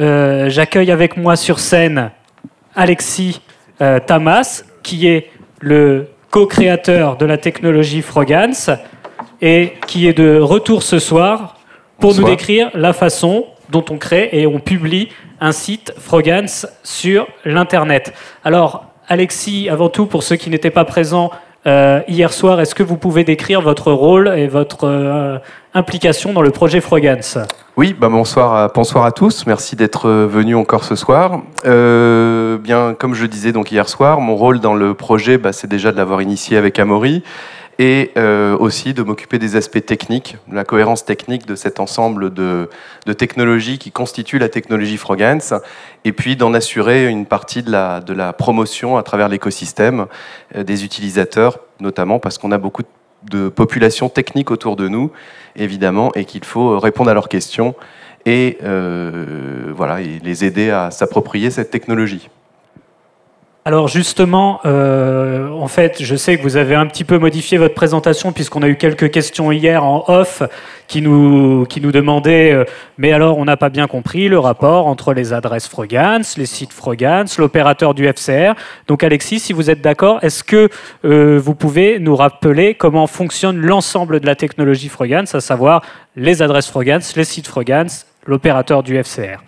Euh, j'accueille avec moi sur scène Alexis euh, Tamas, qui est le co-créateur de la technologie Frogans et qui est de retour ce soir pour nous décrire la façon dont on crée et on publie un site Frogans sur l'Internet. Alors, Alexis, avant tout, pour ceux qui n'étaient pas présents, euh, hier soir. Est-ce que vous pouvez décrire votre rôle et votre euh, implication dans le projet Frogans Oui, bah bonsoir, à, bonsoir à tous. Merci d'être euh, venus encore ce soir. bien, comme je disais donc hier soir, mon rôle dans le projet, bah, c'est déjà de l'avoir initié avec Amaury et euh, aussi de m'occuper des aspects techniques, de la cohérence technique de cet ensemble de, technologies qui constituent la technologie Frogans, et puis d'en assurer une partie de la, promotion à travers l'écosystème euh, des utilisateurs, notamment parce qu'on a beaucoup de populations techniques autour de nous, évidemment, et qu'il faut répondre à leurs questions et, euh, voilà, et les aider à s'approprier cette technologie. Alors justement, euh, en fait, je sais que vous avez un petit peu modifié votre présentation puisqu'on a eu quelques questions hier en off qui nous, qui nous demandaient, euh, mais alors on n'a pas bien compris le rapport entre les adresses Frogans, les sites Frogans, l'opérateur du FCR. Donc Alexis, si vous êtes d'accord, est-ce que euh, vous pouvez nous rappeler comment fonctionne l'ensemble de la technologie Frogans, à savoir les adresses Frogans, les sites Frogans, l'opérateur du FCR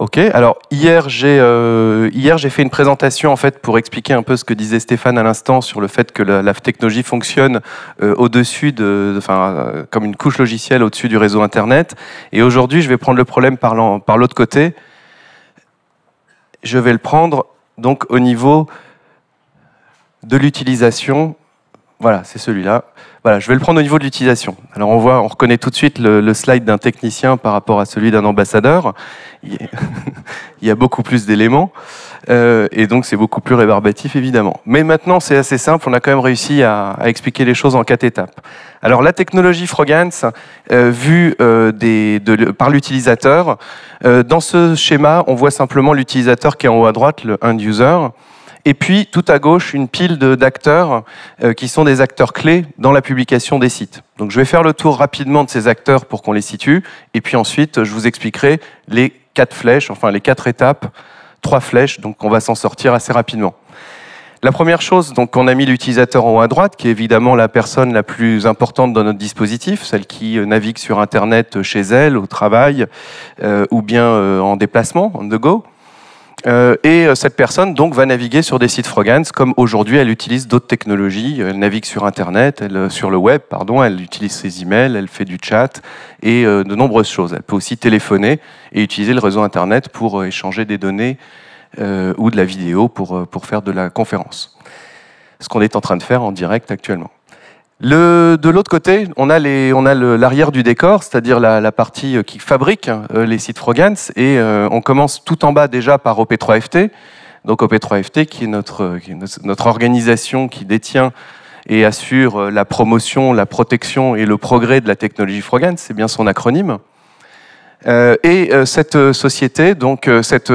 Ok, alors hier j'ai euh, hier j'ai fait une présentation en fait pour expliquer un peu ce que disait Stéphane à l'instant sur le fait que la, technologie fonctionne euh, au-dessus de, enfin euh, comme une couche logicielle au-dessus du réseau internet. Et aujourd'hui je vais prendre le problème par l'autre côté. Je vais le prendre donc au niveau de l'utilisation voilà, c'est celui-là. je vais le prendre au niveau de l'utilisation. Alors on voit, on reconnaît tout de suite le, slide d'un technicien par rapport à celui d'un ambassadeur. Il y a beaucoup plus d'éléments euh, et donc c'est beaucoup plus rébarbatif évidemment. Mais maintenant c'est assez simple, on a quand même réussi à, expliquer les choses en quatre étapes. Alors la technologie Frogans euh, vue euh, par l'utilisateur, dans ce schéma on voit simplement l'utilisateur qui est en haut à droite, le end user. Et puis, tout à gauche, une pile d'acteurs euh, qui sont des acteurs clés dans la publication des sites. Donc, je vais faire le tour rapidement de ces acteurs pour qu'on les situe. Et puis ensuite, je vous expliquerai les quatre flèches, enfin les quatre étapes, trois flèches. Donc, on va s'en sortir assez rapidement. La première chose, donc, on a mis l'utilisateur en haut à droite, qui est évidemment la personne la plus importante dans notre dispositif, celle qui euh, navigue sur Internet euh, chez elle, au travail, ou bien en déplacement, on the go. Euh, et euh, cette personne donc va naviguer sur des sites Frogans, comme aujourd'hui elle utilise d'autres technologies, euh, elle navigue sur Internet, sur le web, pardon, elle utilise ses emails, elle fait du chat et de nombreuses choses. Elle peut aussi téléphoner et utiliser le réseau Internet pour échanger des données ou de la vidéo pour, pour faire de la conférence. Ce qu'on est en train de faire en direct actuellement de l'autre côté, on a, l'arrière du décor, c'est-à-dire la, partie euh, qui fabrique euh, les sites Frogans, et euh, on commence tout en bas déjà par OP3FT, donc OP3FT qui est notre, qui est notre organisation qui détient et assure la promotion, la protection et le progrès de la technologie Frogans, c'est bien son acronyme. Euh, et euh, cette euh, société, donc cette,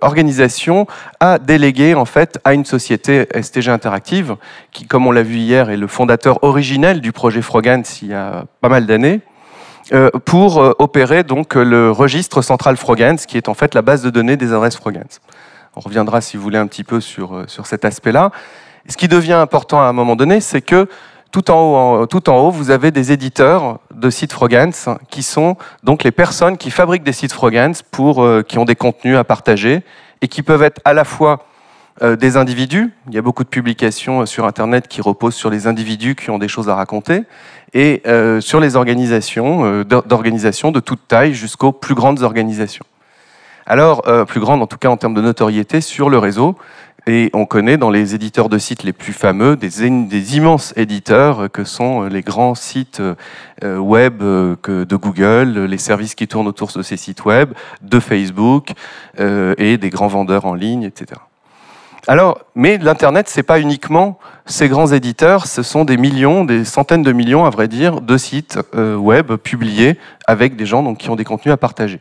organisation, a délégué en fait à une société STG Interactive, qui, comme on l'a vu hier, est le fondateur originel du projet Frogans il y a pas mal d'années, pour opérer donc le registre central Frogance, qui est en fait la base de données des adresses Frogans. On reviendra, si vous voulez, un petit peu sur, sur cet aspect-là. Ce qui devient important à un moment donné, c'est que tout en haut, vous avez des éditeurs de sites Frogans qui sont donc les personnes qui fabriquent des sites Frogans pour euh, qui ont des contenus à partager et qui peuvent être à la fois euh, des individus. Il y a beaucoup de publications euh, sur Internet qui reposent sur les individus qui ont des choses à raconter et sur les organisations d'organisations de toute taille jusqu'aux plus grandes organisations. Alors, plus grandes en tout cas en termes de notoriété sur le réseau. Et on connaît dans les éditeurs de sites les plus fameux des, immenses éditeurs que sont euh, les grands sites euh, euh, web de Google, les services qui tournent autour de ces sites web, de Facebook et des grands vendeurs en ligne, etc. Alors, mais l'Internet, c'est pas uniquement ces grands éditeurs, ce sont des millions, des centaines de millions, à vrai dire, de sites web publiés avec des gens donc, qui ont des contenus à partager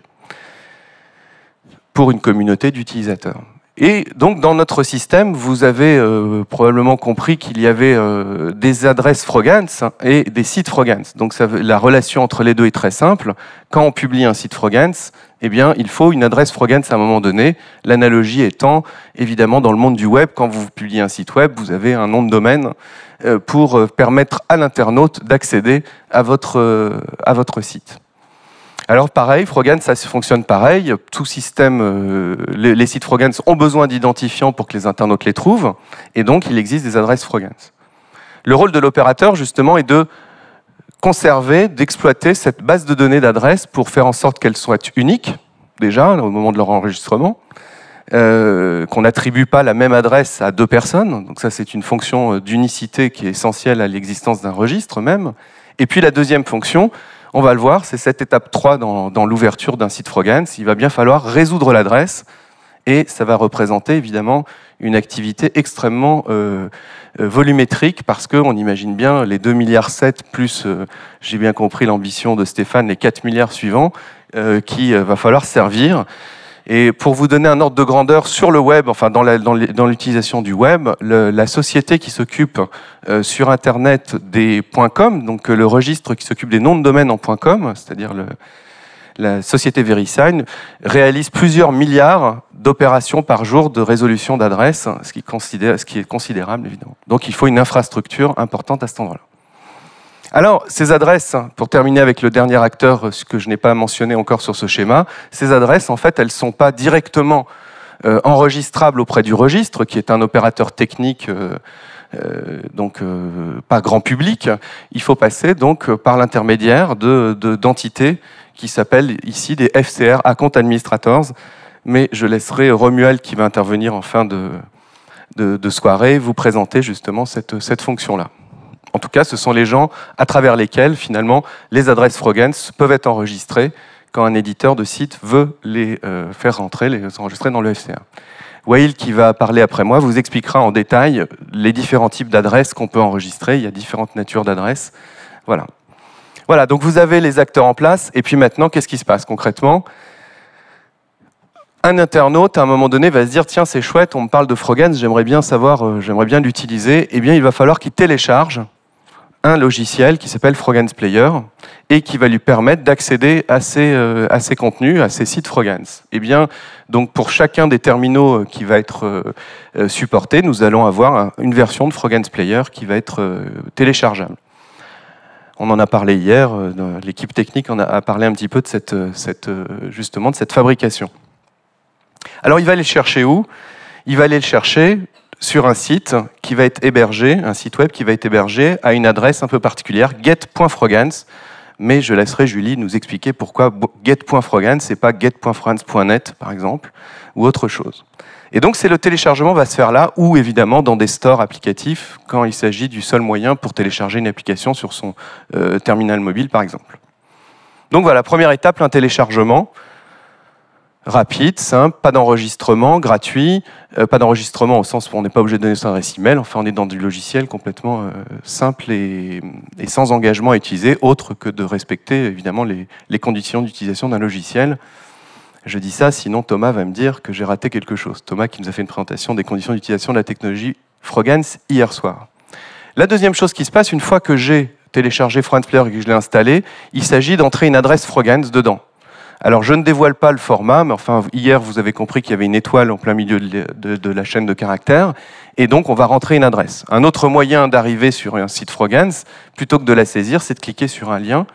pour une communauté d'utilisateurs. Et donc dans notre système, vous avez euh, probablement compris qu'il y avait euh, des adresses Frogans et des sites Frogans. Donc la relation entre les deux est très simple. Quand on publie un site Frogans, eh bien il faut une adresse Frogans à un moment donné. L'analogie étant évidemment dans le monde du web, quand vous publiez un site web, vous avez un nom de domaine euh, pour permettre à l'internaute d'accéder à votre, à votre site. Alors pareil, Frogans, ça fonctionne pareil. Tout système, euh, les, sites Frogans ont besoin d'identifiants pour que les internautes les trouvent, et donc il existe des adresses Frogans. Le rôle de l'opérateur, justement, est de conserver, d'exploiter cette base de données d'adresses pour faire en sorte qu'elles soient uniques, déjà, au moment de leur enregistrement, euh, qu'on n'attribue pas la même adresse à deux personnes. Donc ça, c'est une fonction euh, d'unicité qui est essentielle à l'existence d'un registre même. Et puis la deuxième fonction, on va le voir, c'est cette étape 3 dans, l'ouverture d'un site Frogans, Il va bien falloir résoudre l'adresse et ça va représenter évidemment une activité extrêmement euh, euh, volumétrique parce qu'on imagine bien les 2,7 milliards plus, euh, j'ai bien compris l'ambition de Stéphane, les 4 milliards suivants qui va falloir servir. Et pour vous donner un ordre de grandeur sur le web, enfin dans l'utilisation du web, la société qui s'occupe euh, sur Internet des .com, donc euh, le registre qui s'occupe des noms de domaines en .com, c'est-à-dire la société VeriSign, réalise plusieurs milliards d'opérations par jour de résolution d'adresses, ce, ce qui est considérable évidemment. Donc il faut une infrastructure importante à cet endroit-là. Alors, ces adresses, pour terminer avec le dernier acteur, euh, ce que je n'ai pas mentionné encore sur ce schéma, ces adresses, en fait, elles ne sont pas directement euh, enregistrables auprès du registre, qui est un opérateur technique, euh, donc pas grand public. Il faut passer donc par l'intermédiaire d'entités de, d'entités qui s'appellent ici des FCR, Account Administrators, mais je laisserai Romuald, qui va intervenir en fin de, de, de soirée, vous présenter justement cette, cette fonction-là en tout cas, ce sont les gens à travers lesquels, finalement, les adresses Frogens peuvent être enregistrées quand un éditeur de site veut les euh, faire rentrer, les enregistrer dans le FCA. Wail, qui va parler après moi, vous expliquera en détail les différents types d'adresses qu'on peut enregistrer. Il y a différentes natures d'adresses. Voilà. Voilà, donc vous avez les acteurs en place. Et puis maintenant, qu'est-ce qui se passe concrètement un internaute, à un moment donné, va se dire tiens, c'est chouette, on me parle de Frogans, j'aimerais bien savoir, euh, j'aimerais bien l'utiliser. Eh bien, il va falloir qu'il télécharge un logiciel qui s'appelle Frogans Player et qui va lui permettre d'accéder à ces euh, à contenus, à ces sites Frogans. Et eh bien, donc pour chacun des terminaux euh, qui va être euh, supporté, nous allons avoir une version de Frogans Player qui va être téléchargeable. On en a parlé hier, l'équipe technique en a parlé un petit peu de cette, justement de cette fabrication. Alors il va aller le chercher où Il va aller le chercher sur un site qui va être hébergé, un site web qui va être hébergé à une adresse un peu particulière, get.frogans. Mais je laisserai Julie nous expliquer pourquoi get.frogans c'est pas get.frogans.net, par exemple, ou autre chose. Et donc, c'est le téléchargement va se faire là, ou évidemment dans des stores applicatifs, quand il s'agit du seul moyen pour télécharger une application sur son euh, terminal mobile, par exemple. Donc voilà, première étape, un téléchargement rapide, simple, pas d'enregistrement, gratuit, euh, pas d'enregistrement au sens où on n'est pas obligé de donner son adresse email, enfin on est dans du logiciel complètement euh, simple et, sans engagement à utiliser, autre que de respecter évidemment les, conditions d'utilisation d'un logiciel. Je dis ça, sinon Thomas va me dire que j'ai raté quelque chose. Thomas qui nous a fait une présentation des conditions d'utilisation de la technologie Frogans hier soir. La deuxième chose qui se passe, une fois que j'ai téléchargé Player et que je l'ai installé, il s'agit d'entrer une adresse Frogans dedans. Alors je ne dévoile pas le format, mais enfin hier vous avez compris qu'il y avait une étoile en plein milieu de, la chaîne de caractères, et donc on va rentrer une adresse. Un autre moyen d'arriver sur un site Frogans, plutôt que de la saisir, c'est de cliquer sur un lien,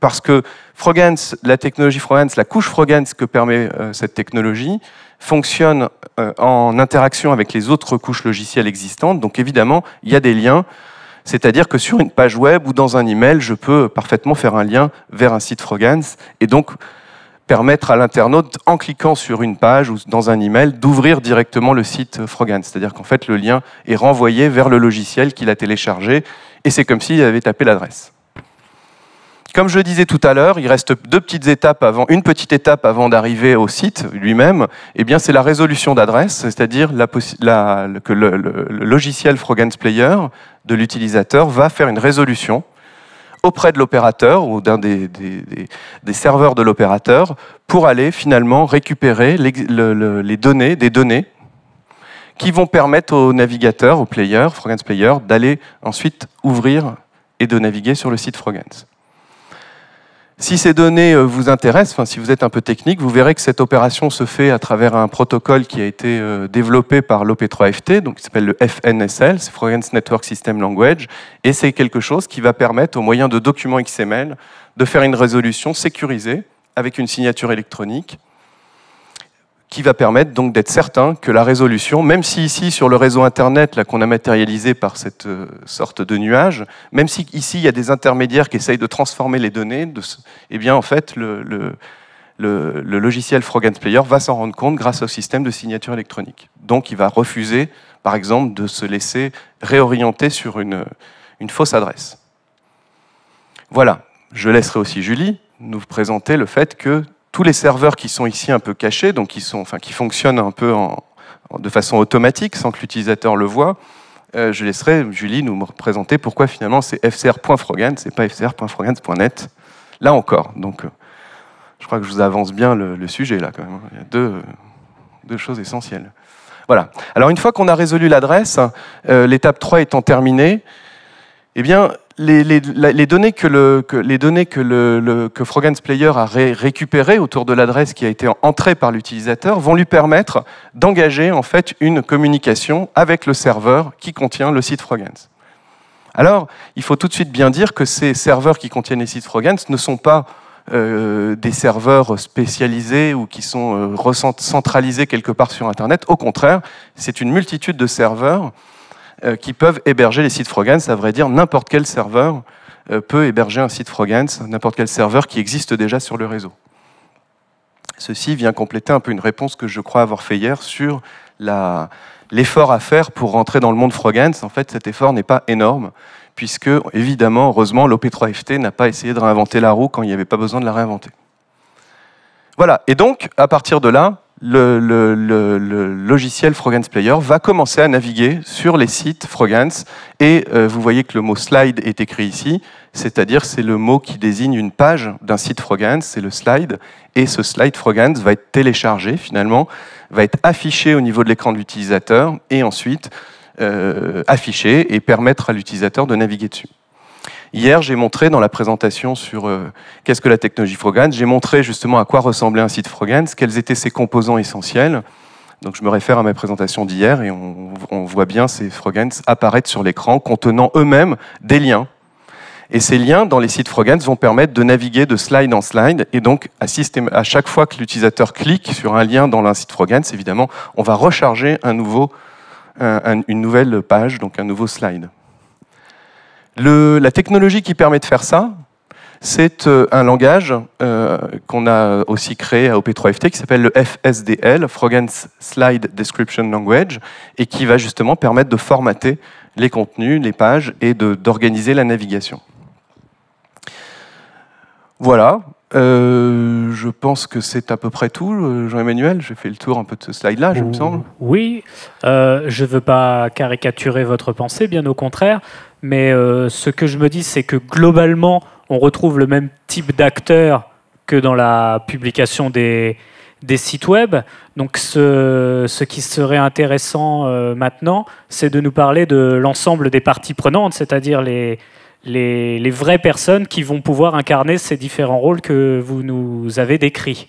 parce que Frogans, la technologie Frogans, la couche Frogans que permet euh, cette technologie, fonctionne euh, en interaction avec les autres couches logicielles existantes, donc évidemment il y a des liens. C'est-à-dire que sur une page web ou dans un email, je peux parfaitement faire un lien vers un site Frogans. Et donc, permettre à l'internaute, en cliquant sur une page ou dans un email, d'ouvrir directement le site Frogan. C'est-à-dire qu'en fait, le lien est renvoyé vers le logiciel qu'il a téléchargé, et c'est comme s'il avait tapé l'adresse. Comme je disais tout à l'heure, il reste deux petites étapes avant, une petite étape avant d'arriver au site lui-même. Eh bien, c'est la résolution d'adresse, c'est-à-dire que le, le, logiciel Frogans Player de l'utilisateur va faire une résolution auprès de l'opérateur ou d'un des, serveurs de l'opérateur pour aller finalement récupérer les, données, des données qui vont permettre au navigateur, au player, Frogans Player, d'aller ensuite ouvrir et de naviguer sur le site Frogans. Si ces données euh, vous intéressent, enfin, si vous êtes un peu technique, vous verrez que cette opération se fait à travers un protocole qui a été euh, développé par l'OP3FT, donc qui s'appelle le FNSL, c'est Network System Language, et c'est quelque chose qui va permettre, au moyen de documents XML, de faire une résolution sécurisée avec une signature électronique qui va permettre donc d'être certain que la résolution, même si ici sur le réseau Internet, là qu'on a matérialisé par cette euh, sorte de nuage, même si ici il y a des intermédiaires qui essayent de transformer les données, eh bien en fait le, logiciel Frog and Player va s'en rendre compte grâce au système de signature électronique. Donc il va refuser, par exemple, de se laisser réorienter sur une fausse adresse. Voilà, je laisserai aussi Julie nous présenter le fait que tous les serveurs qui sont ici un peu cachés, donc qui, sont, enfin, qui fonctionnent un peu de façon automatique sans que l'utilisateur le voit, euh, je laisserai Julie nous présenter pourquoi finalement c'est fcr.frogan, c'est pas fcr.frogans.net. Là encore, donc euh, je crois que je vous avance bien le, sujet là quand même. Hein. Il y a deux, euh, deux choses essentielles. Voilà. Alors une fois qu'on a résolu l'adresse, l'étape 3 étant terminée, eh bien, les, données que, le, les données que, le, que Frogans Player a récupérées autour de l'adresse qui a été entrée par l'utilisateur vont lui permettre d'engager en fait une communication avec le serveur qui contient le site Frogans. Alors, il faut tout de suite bien dire que ces serveurs qui contiennent les sites Frogans ne sont pas euh, des serveurs spécialisés ou qui sont euh, centralisés quelque part sur Internet. Au contraire, c'est une multitude de serveurs euh, qui peuvent héberger les sites Frogans, À vrai dire, n'importe quel serveur euh, peut héberger un site Frogans, n'importe quel serveur qui existe déjà sur le réseau. Ceci vient compléter un peu une réponse que je crois avoir fait hier sur l'effort à faire pour rentrer dans le monde Frogans. En fait, cet effort n'est pas énorme, puisque, évidemment, heureusement, l'OP3FT n'a pas essayé de réinventer la roue quand il n'y avait pas besoin de la réinventer. Voilà, et donc, à partir de là, le, logiciel Frogans Player va commencer à naviguer sur les sites Frogans Et euh, vous voyez que le mot slide est écrit ici, c'est-à-dire c'est le mot qui désigne une page d'un site Frogans, c'est le slide. Et ce slide Frogans va être téléchargé finalement, va être affiché au niveau de l'écran de l'utilisateur et ensuite euh, affiché et permettre à l'utilisateur de naviguer dessus. Hier, j'ai montré dans la présentation sur euh, qu'est-ce que la technologie Frogans, j'ai montré justement à quoi ressemblait un site Frogans, quels étaient ses composants essentiels. Donc je me réfère à ma présentation d'hier et on, voit bien ces Frogans apparaître sur l'écran contenant eux-mêmes des liens. Et ces liens dans les sites Frogans vont permettre de naviguer de slide en slide et donc à, chaque fois que l'utilisateur clique sur un lien dans un site Frogans, évidemment, on va recharger un une nouvelle page, donc un nouveau slide la technologie qui permet de faire ça, c'est euh, un langage euh, qu'on a aussi créé à OP3FT qui s'appelle le FSDL, Frogans Slide Description Language, et qui va justement permettre de formater les contenus, les pages et d'organiser la navigation. Voilà, euh, je pense que c'est à peu près tout, Jean-Emmanuel. J'ai fait le tour un peu de ce slide-là, je me semble. Oui, je ne veux pas caricaturer votre pensée, bien au contraire. Mais euh, ce que je me dis, c'est que globalement, on retrouve le même type d'acteur que dans la publication des, sites web. Donc ce, qui serait intéressant euh, maintenant, c'est de nous parler de l'ensemble des parties prenantes, c'est-à-dire les, vraies personnes qui vont pouvoir incarner ces différents rôles que vous nous avez décrits.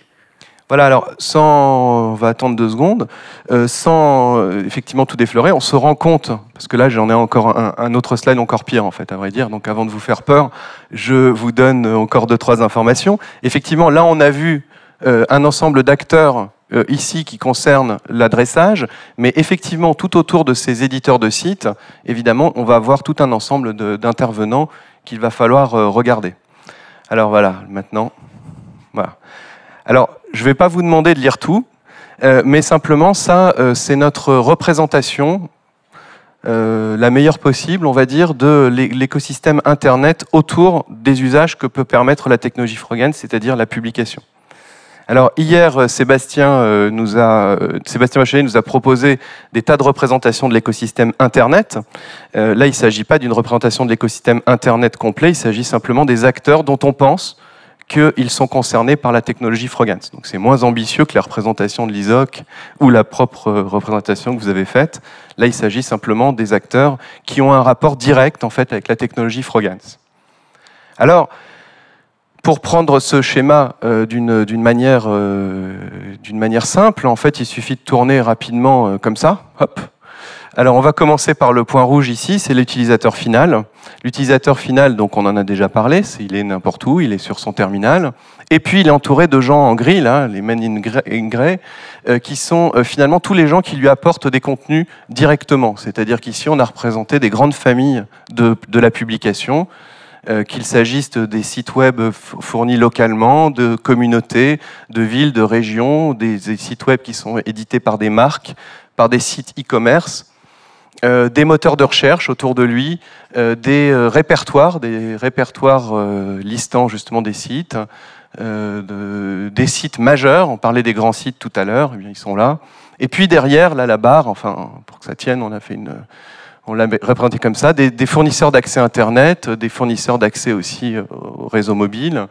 Voilà, alors sans, on va attendre deux secondes, euh, sans euh, effectivement tout défleurer, on se rend compte, parce que là j'en ai encore un, autre slide encore pire en fait, à vrai dire, donc avant de vous faire peur, je vous donne encore deux, trois informations. Effectivement, là on a vu euh, un ensemble d'acteurs ici qui concernent l'adressage, mais effectivement tout autour de ces éditeurs de sites, évidemment on va avoir tout un ensemble d'intervenants qu'il va falloir regarder. Alors voilà, maintenant, voilà. Alors, je ne vais pas vous demander de lire tout, euh, mais simplement, ça, euh, c'est notre représentation, euh, la meilleure possible, on va dire, de l'écosystème Internet autour des usages que peut permettre la technologie Frogan, c'est-à-dire la publication. Alors hier, Sébastien nous nous a proposé des tas de représentations de l'écosystème Internet. là, il ne s'agit pas d'une représentation de l'écosystème Internet complet, il s'agit simplement des acteurs dont on pense qu'ils sont concernés par la technologie Frogans. Donc c'est moins ambitieux que la représentation de l'ISOC ou la propre représentation que vous avez faite. Là, il s'agit simplement des acteurs qui ont un rapport direct en fait avec la technologie Frogans. Alors, pour prendre ce schéma euh, euh, d'une manière, simple, en fait, il suffit de tourner rapidement euh, comme ça, hop, alors on va commencer par le point rouge ici, c'est l'utilisateur final. L'utilisateur final, donc on en a déjà parlé, il est n'importe où, il est sur son terminal. Et puis il est entouré de gens en gris, là, les men in gray, euh, qui sont euh, finalement tous les gens qui lui apportent des contenus directement. C'est-à-dire qu'ici on a représenté des grandes familles de, la publication, euh, qu'il s'agisse des sites web fournis localement, de communautés, de villes, de régions, des sites web qui sont édités par des marques, par des sites e-commerce euh, des moteurs de recherche autour de lui, euh, des euh, répertoires, des répertoires listant justement des sites, de, des sites majeurs, on parlait des grands sites tout à l'heure, eh ils sont là. Et puis derrière, là, la barre, enfin, pour que ça tienne, on a fait une... On l'a représenté comme ça, des, fournisseurs d'accès Internet, des fournisseurs d'accès aussi au réseau mobile,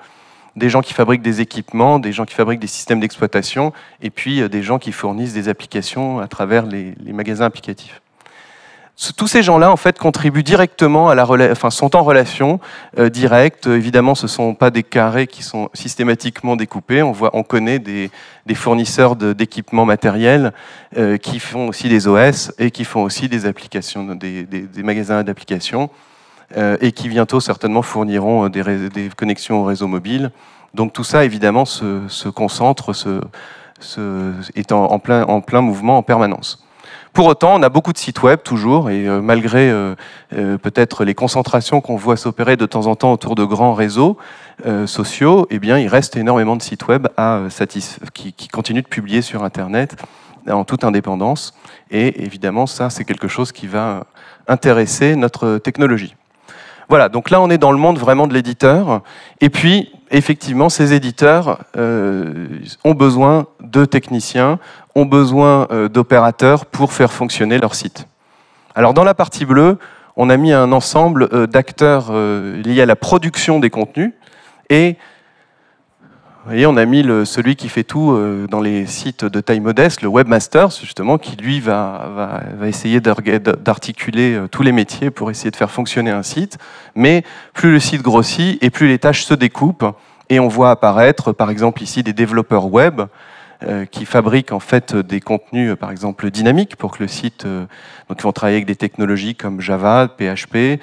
des gens qui fabriquent des équipements, des gens qui fabriquent des systèmes d'exploitation, et puis des gens qui fournissent des applications à travers les magasins applicatifs tous ces gens-là, en fait, contribuent directement à la relation, enfin, sont en relation euh, directe. Évidemment, ce ne sont pas des carrés qui sont systématiquement découpés. On, voit, on connaît des, fournisseurs d'équipements matériels euh, qui font aussi des OS et qui font aussi des applications, des, magasins d'applications euh, et qui bientôt certainement fourniront des, connexions au réseau mobile. Donc tout ça, évidemment, se, concentre, se, est en plein mouvement en permanence. Pour autant, on a beaucoup de sites web toujours, et euh, malgré euh, euh, peut-être les concentrations qu'on voit s'opérer de temps en temps autour de grands réseaux sociaux, eh bien, il reste énormément de sites web à, qui, qui, continuent de publier sur Internet en toute indépendance. Et évidemment, ça, c'est quelque chose qui va intéresser notre technologie. Voilà, donc là, on est dans le monde vraiment de l'éditeur. Et puis, effectivement, ces éditeurs euh, ont besoin de techniciens, ont besoin euh, d'opérateurs pour faire fonctionner leur site. Alors dans la partie bleue, on a mis un ensemble euh, d'acteurs liés à la production des contenus et on a mis celui qui fait tout dans les sites de taille modeste, le webmaster, justement, qui lui va, va essayer d'articuler tous les métiers pour essayer de faire fonctionner un site. Mais plus le site grossit et plus les tâches se découpent, et on voit apparaître, par exemple ici, des développeurs web euh, qui fabriquent en fait des contenus, euh, par exemple dynamiques, pour que le site. Euh, donc, ils vont travailler avec des technologies comme Java, PHP,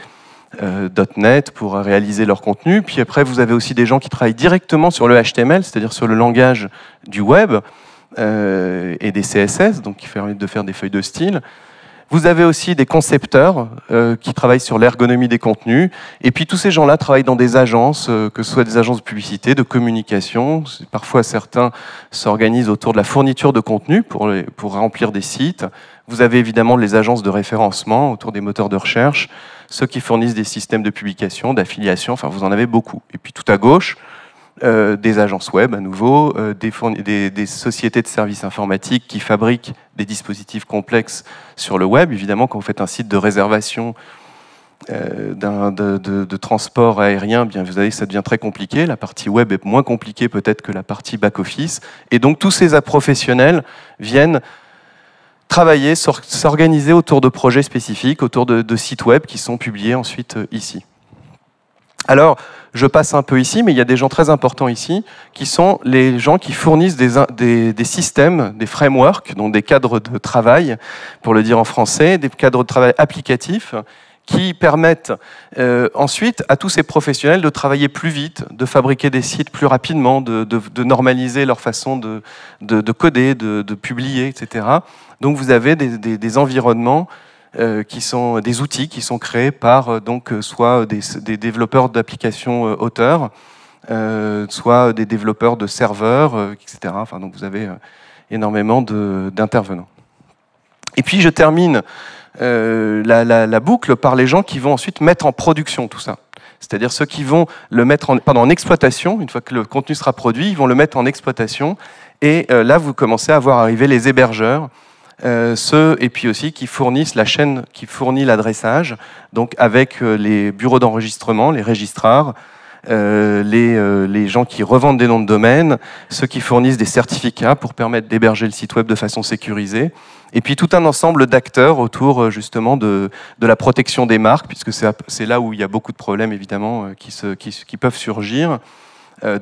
.NET pour réaliser leur contenu. Puis après, vous avez aussi des gens qui travaillent directement sur le HTML, c'est-à-dire sur le langage du web et des CSS, donc qui permettent de faire des feuilles de style. Vous avez aussi des concepteurs euh, qui travaillent sur l'ergonomie des contenus. Et puis tous ces gens-là travaillent dans des agences, euh, que ce soit des agences de publicité, de communication. Parfois certains s'organisent autour de la fourniture de contenu pour, pour remplir des sites. Vous avez évidemment les agences de référencement autour des moteurs de recherche, ceux qui fournissent des systèmes de publication, d'affiliation, enfin vous en avez beaucoup. Et puis tout à gauche, euh, des agences web à nouveau, euh, des, sociétés de services informatiques qui fabriquent des dispositifs complexes sur le web. Évidemment, quand vous faites un site de réservation euh, de, transport aérien, bien, vous savez ça devient très compliqué. La partie web est moins compliquée peut-être que la partie back-office. Et donc tous ces professionnels viennent travailler, s'organiser autour de projets spécifiques, autour de sites web qui sont publiés ensuite ici. Alors, je passe un peu ici, mais il y a des gens très importants ici, qui sont les gens qui fournissent des, des, systèmes, des frameworks, donc des cadres de travail, pour le dire en français, des cadres de travail applicatifs, qui permettent euh, ensuite à tous ces professionnels de travailler plus vite, de fabriquer des sites plus rapidement, de, de, normaliser leur façon de, de coder, de, publier, etc. Donc vous avez des, des environnements euh, qui sont des outils qui sont créés par euh, donc euh, soit des, développeurs d'applications auteurs, soit des développeurs de serveurs, etc. Enfin, donc vous avez énormément d'intervenants. Et puis je termine la, boucle par les gens qui vont ensuite mettre en production tout ça. C'est-à-dire ceux qui vont le mettre en, en exploitation, une fois que le contenu sera produit, ils vont le mettre en exploitation. Et là, vous commencez à voir arriver les hébergeurs, euh, ceux et puis aussi qui fournissent la chaîne qui fournit l'adressage, donc avec euh, les bureaux d'enregistrement, les registrars, euh, les, gens qui revendent des noms de domaine, ceux qui fournissent des certificats pour permettre d'héberger le site web de façon sécurisée, et puis tout un ensemble d'acteurs autour justement de, la protection des marques, puisque c'est là où il y a beaucoup de problèmes évidemment qui, peuvent surgir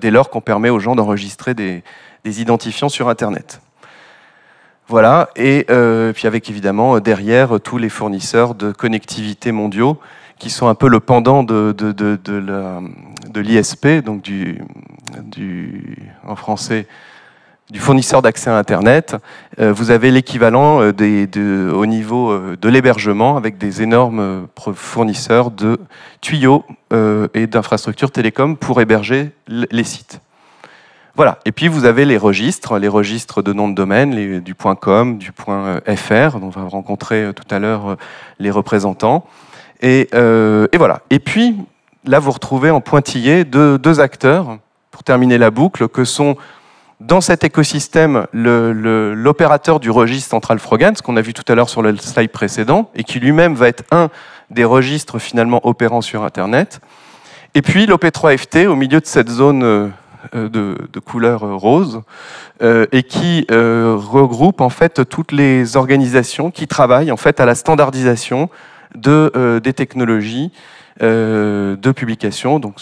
dès lors qu'on permet aux gens d'enregistrer des identifiants sur Internet. Voilà, et euh, puis avec évidemment euh, derrière euh, tous les fournisseurs de connectivité mondiaux qui sont un peu le pendant de, de, de, l'ISP, donc du, du, en français, du fournisseur d'accès à Internet. vous avez l'équivalent des, de, au niveau de l'hébergement avec des énormes fournisseurs de tuyaux et d'infrastructures télécom pour héberger les sites. Et puis vous avez les registres, les registres de noms de domaine, du .com, du euh, .fr, dont on va rencontrer euh, tout à l'heure euh, les représentants. Et, voilà. Et puis là, vous retrouvez en pointillé deux, deux, acteurs pour terminer la boucle, que sont dans cet écosystème l'opérateur du registre central Frogan, ce qu'on a vu tout à l'heure sur le slide précédent, et qui lui-même va être un des registres finalement opérant sur Internet. Et puis l'OP3FT, au milieu de cette zone euh, de, couleur euh, rose euh, et qui regroupe en fait toutes les organisations qui travaillent en fait à la standardisation de, des technologies de publication donc,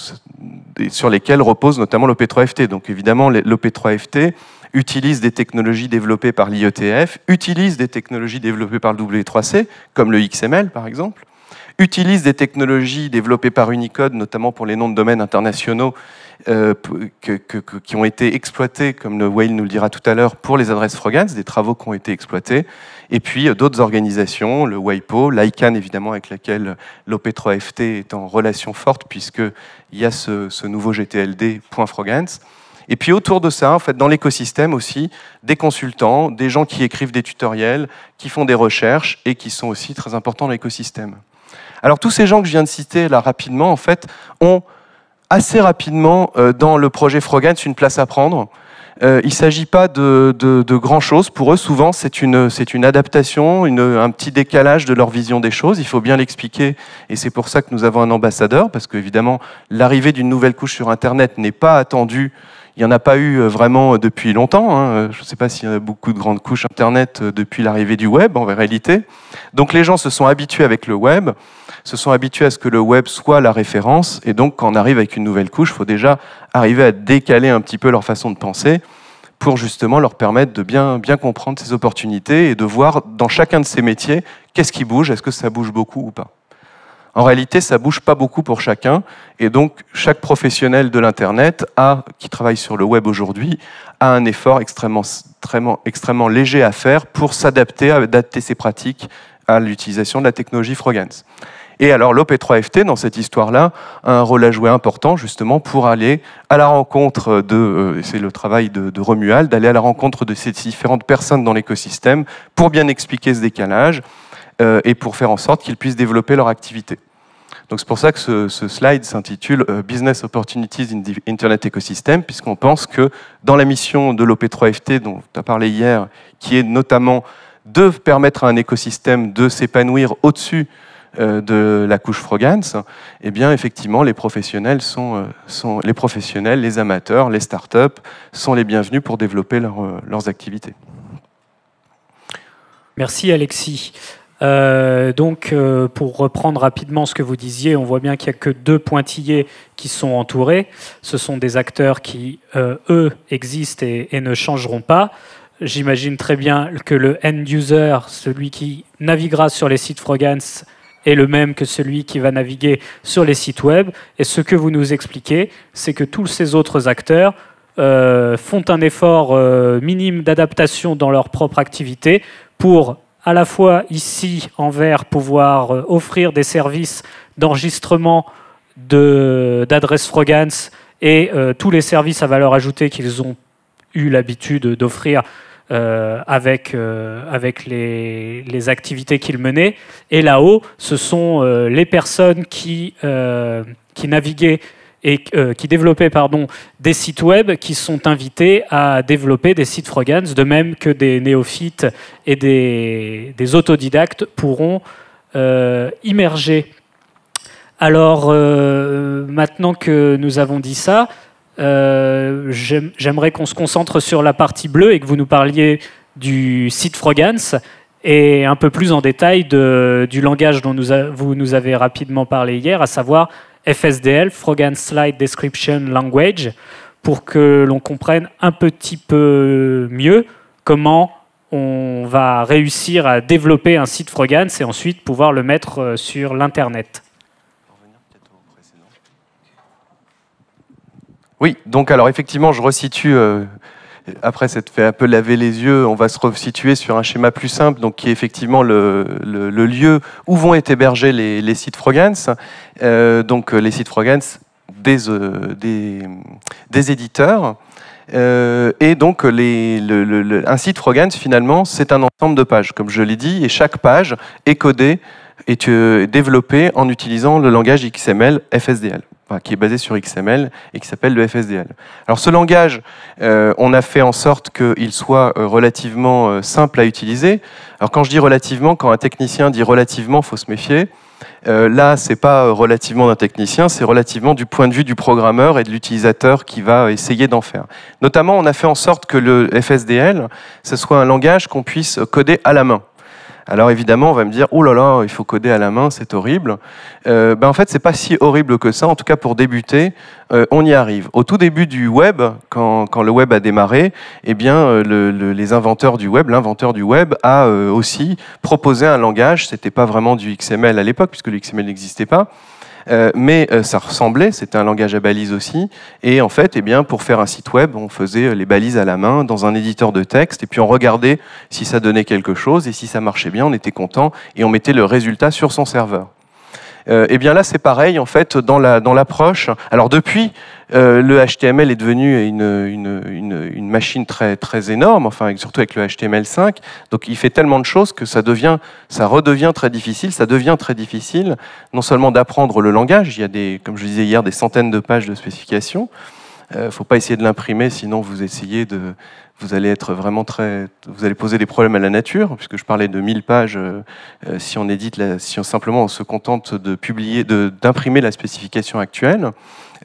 sur lesquelles repose notamment l'OP3FT. Donc évidemment l'OP3FT utilise des technologies développées par l'IETF, utilise des technologies développées par le W3C, comme le XML par exemple, utilise des technologies développées par Unicode, notamment pour les noms de domaines internationaux euh, qui ont été exploités, comme le Whale nous le dira tout à l'heure, pour les adresses Frogans, des travaux qui ont été exploités, et puis euh, d'autres organisations, le WIPO, l'ICANN évidemment, avec laquelle l'OP3FT est en relation forte, puisqu'il y a ce, nouveau GTLD, Frogans. Et puis autour de ça, en fait, dans l'écosystème aussi, des consultants, des gens qui écrivent des tutoriels, qui font des recherches et qui sont aussi très importants dans l'écosystème. Alors tous ces gens que je viens de citer là rapidement, en fait, ont assez rapidement euh, dans le projet Frogans une place à prendre. Euh, il ne s'agit pas de, de, grand-chose. Pour eux, souvent, c'est une, une, adaptation, une, un petit décalage de leur vision des choses. Il faut bien l'expliquer. Et c'est pour ça que nous avons un ambassadeur, parce qu'évidemment, l'arrivée d'une nouvelle couche sur Internet n'est pas attendue il n'y en a pas eu euh, vraiment euh, depuis longtemps. Hein. Euh, je ne sais pas s'il y a beaucoup de grandes couches Internet depuis l'arrivée du web, en réalité. Donc les gens se sont habitués avec le web, se sont habitués à ce que le web soit la référence. Et donc quand on arrive avec une nouvelle couche, il faut déjà arriver à décaler un petit peu leur façon de penser pour justement leur permettre de bien, bien comprendre ces opportunités et de voir dans chacun de ces métiers qu'est-ce qui bouge, est-ce que ça bouge beaucoup ou pas. En réalité, ça bouge pas beaucoup pour chacun, et donc chaque professionnel de l'internet a, qui travaille sur le web aujourd'hui, a un effort extrêmement, extrêmement, léger à faire pour s'adapter, adapter ses pratiques à l'utilisation de la technologie Frogans. Et alors l'OP3FT, dans cette histoire-là, a un rôle à jouer important justement pour aller à la rencontre de, euh, c'est le travail de, de d'aller à la rencontre de ces différentes personnes dans l'écosystème pour bien expliquer ce décalage euh, et pour faire en sorte qu'ils puissent développer leur activité. Donc c'est pour ça que ce, slide s'intitule euh, Business Opportunities in the Internet Ecosystem, puisqu'on pense que dans la mission de l'OP3FT dont tu as parlé hier, qui est notamment de permettre à un écosystème de s'épanouir au-dessus euh, de la couche Frogans, eh bien effectivement les professionnels euh, sont, les professionnels, les amateurs, les startups sont les bienvenus pour développer leurs activités. Merci Alexis. Euh, donc, euh, pour reprendre rapidement ce que vous disiez, on voit bien qu'il n'y a que deux pointillés qui sont entourés. Ce sont des acteurs qui, euh, eux, existent et, ne changeront pas. J'imagine très bien que le end-user, celui qui naviguera sur les sites Frogans, est le même que celui qui va naviguer sur les sites web. Et ce que vous nous expliquez, c'est que tous ces autres acteurs font un effort minime d'adaptation dans leur propre activité pour à la fois ici envers pouvoir euh, offrir des services d'enregistrement d'adresses Frogans et euh, tous les services à valeur ajoutée qu'ils ont eu l'habitude d'offrir euh, avec, avec les, activités qu'ils menaient. Et là-haut, ce sont les personnes qui, qui naviguaient et euh, qui développaient pardon, des sites web qui sont invités à développer des sites Frogans, de même que des néophytes et des, autodidactes pourront euh, immerger. Alors, euh, maintenant que nous avons dit ça, j'aimerais qu'on se concentre sur la partie bleue et que vous nous parliez du site Frogans et un peu plus en détail du langage dont vous nous avez rapidement parlé hier, à savoir FSDL, Frogan Slide Description Language, pour que l'on comprenne un petit peu mieux comment on va réussir à développer un site Frogan et ensuite pouvoir le mettre euh, sur l'Internet. Oui, donc alors effectivement, je resitue euh, après ça te fait un peu laver les yeux, on va se resituer sur un schéma plus simple, donc qui est effectivement le, lieu où vont être hébergés les, sites Frogans. Euh, donc euh, les sites Frogans des, euh, des, éditeurs. et donc, les, un site Frogans, finalement, c'est un ensemble de pages, comme je l'ai dit, et chaque page est codée et développée en utilisant le langage XML FSDL qui est basé sur XML et qui s'appelle le FSDL. Alors ce langage, euh, on a fait en sorte qu'il soit euh, relativement euh, simple à utiliser. Alors quand je dis relativement, quand un technicien dit relativement, faut se méfier. Euh, là, c'est pas relativement d'un technicien, c'est relativement du point de vue du programmeur et de l'utilisateur qui va essayer d'en faire. Notamment, on a fait en sorte que le FSDL, ce soit un langage qu'on puisse coder à la main. Alors évidemment, on va me dire, oh là là, il faut coder à la main, c'est horrible. Euh, ben en fait, c'est pas si horrible que ça. En tout cas, pour débuter, euh, on y arrive. Au tout début du web, quand, le web a démarré, eh bien, euh, les inventeurs du web, l'inventeur du web a aussi proposé un langage. C'était pas vraiment du XML à l'époque, puisque le XML n'existait pas euh, mais euh, ça ressemblait, c'était un langage à balises aussi. Et en fait, eh bien, pour faire un site web, on faisait euh, les balises à la main dans un éditeur de texte, et puis on regardait si ça donnait quelque chose, et si ça marchait bien, on était content, et on mettait le résultat sur son serveur et euh, eh bien là, c'est pareil, en fait, dans l'approche. La, dans Alors depuis, euh, le HTML est devenu une, machine très, très énorme, enfin, surtout avec le HTML5. Donc, il fait tellement de choses que ça devient, ça redevient très difficile. Ça devient très difficile, non seulement d'apprendre le langage. Il y a des, comme je disais hier, des centaines de pages de spécifications. ne euh, faut pas essayer de l'imprimer, sinon vous essayez de, vous allez être vraiment très, vous allez poser des problèmes à la nature, puisque je parlais de 1000 pages. Euh, euh, si on édite, la, si on simplement se contente de publier, d'imprimer la spécification actuelle.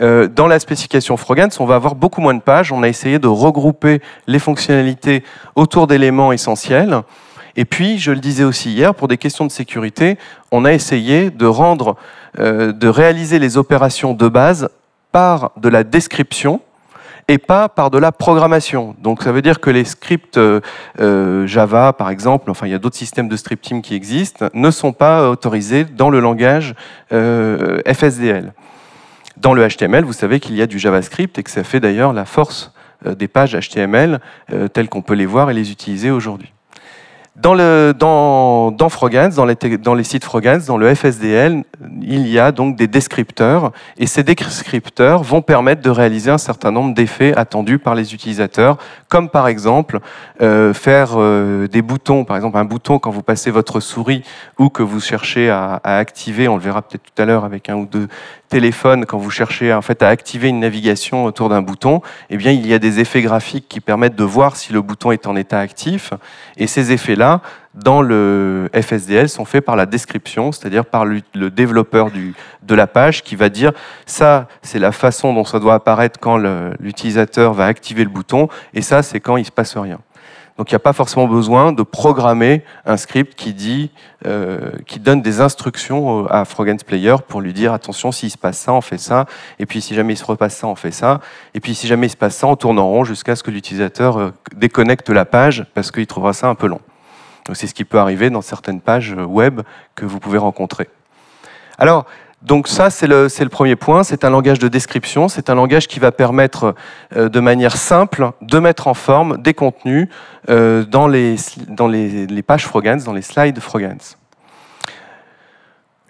Euh, dans la spécification Frogans, on va avoir beaucoup moins de pages. On a essayé de regrouper les fonctionnalités autour d'éléments essentiels. Et puis, je le disais aussi hier, pour des questions de sécurité, on a essayé de rendre, euh, de réaliser les opérations de base par de la description et pas par de la programmation. Donc ça veut dire que les scripts euh, euh, Java, par exemple, enfin il y a d'autres systèmes de scripting qui existent, ne sont pas autorisés dans le langage euh, FSDL. Dans le HTML, vous savez qu'il y a du JavaScript et que ça fait d'ailleurs la force des pages HTML telles qu'on peut les voir et les utiliser aujourd'hui. Dans, le, dans, dans dans les, dans les sites Frogans, dans le FSDL, il y a donc des descripteurs et ces descripteurs vont permettre de réaliser un certain nombre d'effets attendus par les utilisateurs, comme par exemple euh, faire euh, des boutons, par exemple un bouton quand vous passez votre souris ou que vous cherchez à, à activer, on le verra peut-être tout à l'heure avec un ou deux téléphone, quand vous cherchez en fait à activer une navigation autour d'un bouton, eh bien il y a des effets graphiques qui permettent de voir si le bouton est en état actif. Et ces effets-là, dans le FSDL, sont faits par la description, c'est-à-dire par le, développeur du, de la page qui va dire ça, c'est la façon dont ça doit apparaître quand l'utilisateur va activer le bouton, et ça, c'est quand il se passe rien. Donc il n'y a pas forcément besoin de programmer un script qui dit, euh, qui donne des instructions euh, à Frogans Player pour lui dire attention s'il se passe ça, on fait ça, et puis si jamais il se repasse ça, on fait ça, et puis si jamais il se passe ça, on tourne en rond jusqu'à ce que l'utilisateur euh, déconnecte la page parce qu'il trouvera ça un peu long. Donc c'est ce qui peut arriver dans certaines pages web que vous pouvez rencontrer. Alors donc ça, c'est le, premier point, c'est un langage de description, c'est un langage qui va permettre euh, de manière simple de mettre en forme des contenus euh, dans, les, les, pages Frogans, dans les slides Frogans.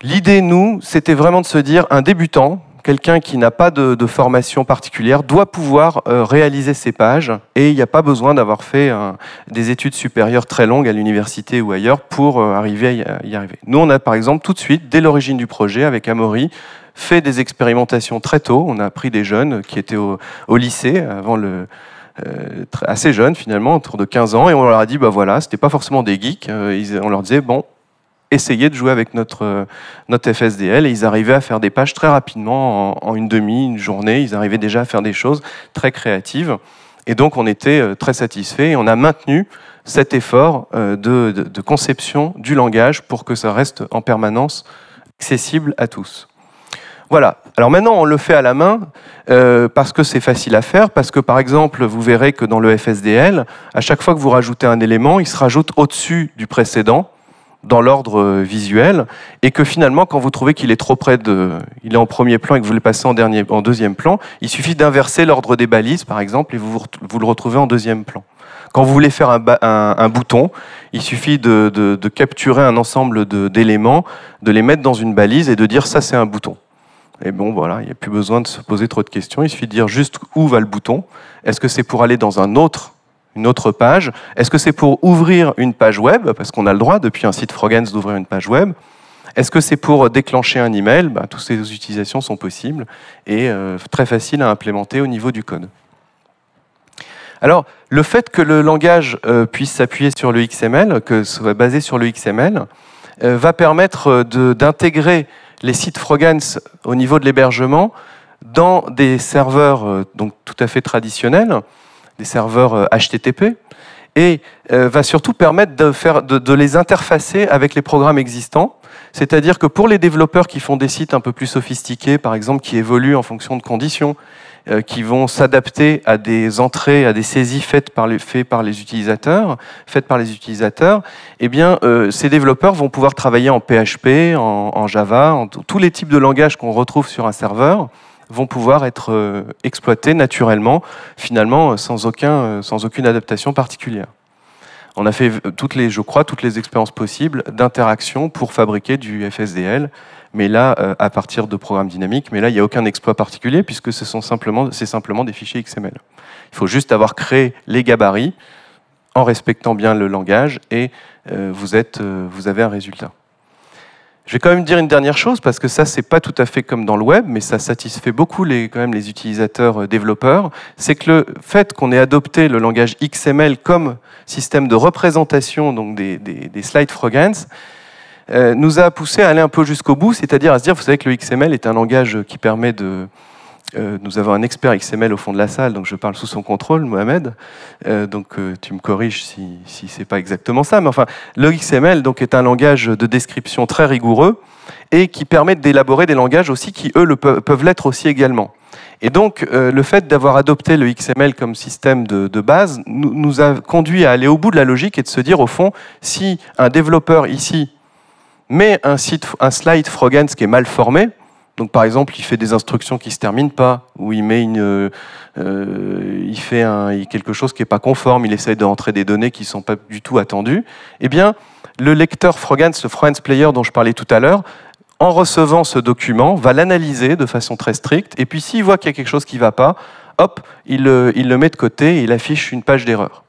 L'idée, nous, c'était vraiment de se dire, un débutant, quelqu'un qui n'a pas de, formation particulière doit pouvoir euh, réaliser ces pages et il n'y a pas besoin d'avoir fait euh, des études supérieures très longues à l'université ou ailleurs pour euh, arriver à y, arriver. Nous, on a par exemple tout de suite, dès l'origine du projet avec Amaury, fait des expérimentations très tôt. On a pris des jeunes qui étaient au, lycée avant le, assez jeunes finalement, autour de 15 ans, et on leur a dit, bah voilà, c'était pas forcément des geeks, on leur disait, bon, essayer de jouer avec notre, euh, notre FSDL et ils arrivaient à faire des pages très rapidement, en, une demi, une journée, ils arrivaient déjà à faire des choses très créatives. Et donc on était euh, très satisfait et on a maintenu cet effort euh, de, conception du langage pour que ça reste en permanence accessible à tous. Voilà. Alors maintenant, on le fait à la main parce que c'est facile à faire, parce que par exemple, vous verrez que dans le FSDL, à chaque fois que vous rajoutez un élément, il se rajoute au-dessus du précédent dans l'ordre euh, visuel, et que finalement, quand vous trouvez qu'il est trop près de, il est en premier plan et que vous le passer en, dernier, en deuxième plan, il suffit d'inverser l'ordre des balises, par exemple, et vous, vous, le retrouvez en deuxième plan. Quand vous voulez faire un, bouton, il suffit de, de, de capturer un ensemble d'éléments, de, de les mettre dans une balise et de dire ça c'est un bouton. Et bon, voilà, il n'y a plus besoin de se poser trop de questions. Il suffit de dire juste où va le bouton. Est-ce que c'est pour aller dans un autre une autre page. Est-ce que c'est pour ouvrir une page web Parce qu'on a le droit, depuis un site Frogans, d'ouvrir une page web. Est-ce que c'est pour déclencher un email bah, Toutes ces utilisations sont possibles et euh, très faciles à implémenter au niveau du code. Alors, le fait que le langage euh, puisse s'appuyer sur le XML, que ce soit basé sur le XML, euh, va permettre d'intégrer les sites Frogans au niveau de l'hébergement dans des serveurs donc tout à fait traditionnels, des serveurs HTTP, euh, et euh, va surtout permettre de, les interfacer avec les programmes existants. C'est-à-dire que pour les développeurs qui font des sites un peu plus sophistiqués, par exemple, qui évoluent en fonction de conditions, euh, qui vont s'adapter à des entrées, à des saisies faites par les, par les utilisateurs, faites par les utilisateurs, eh bien, ces développeurs vont pouvoir travailler en PHP, en, en Java, en tous les types de langages qu'on retrouve sur un serveur vont pouvoir être euh, exploités naturellement, finalement, euh, sans, aucun, euh, sans aucune adaptation particulière. On a fait toutes les, je crois, toutes les expériences possibles d'interaction pour fabriquer du FSDL, mais là, à partir de programmes dynamiques, mais là, il n'y a aucun exploit particulier puisque ce sont simplement, c'est simplement des fichiers XML. Il faut juste avoir créé les gabarits en respectant bien le langage et vous, êtes, vous avez un résultat. Je vais quand même dire une dernière chose parce que ça c'est pas tout à fait comme dans le web, mais ça satisfait beaucoup les quand même les utilisateurs euh, développeurs. C'est que le fait qu'on ait adopté le langage XML comme système de représentation donc des, des, des slide fragments euh, nous a poussé à aller un peu jusqu'au bout, c'est-à-dire à se dire vous savez que le XML est un langage qui permet de euh, nous avons un expert XML au fond de la salle, donc je parle sous son contrôle, Mohamed. Euh, donc euh, tu me corriges si, ce n'est pas exactement ça, mais enfin, le XML est un langage de description très rigoureux et qui permet d'élaborer des langages aussi qui eux le peuvent l'être aussi également. Et donc le fait d'avoir adopté le XML comme système de, base nous, a conduit à aller au bout de la logique et de se dire au fond si un développeur ici met un, site, un slide Frogans qui est mal formé, donc par exemple, il fait des instructions qui se terminent pas, ou il euh, euh, fait quelque chose qui n'est pas conforme, il essaye d'entrer des données qui sont pas du tout attendues. Eh bien, le lecteur Frogans, le Frogans Player dont je parlais tout à l'heure, en recevant ce document, va l'analyser de façon très stricte, et puis s'il voit qu'il y a quelque chose qui va pas, hop, il, euh, le met de côté et il affiche une page d'erreur.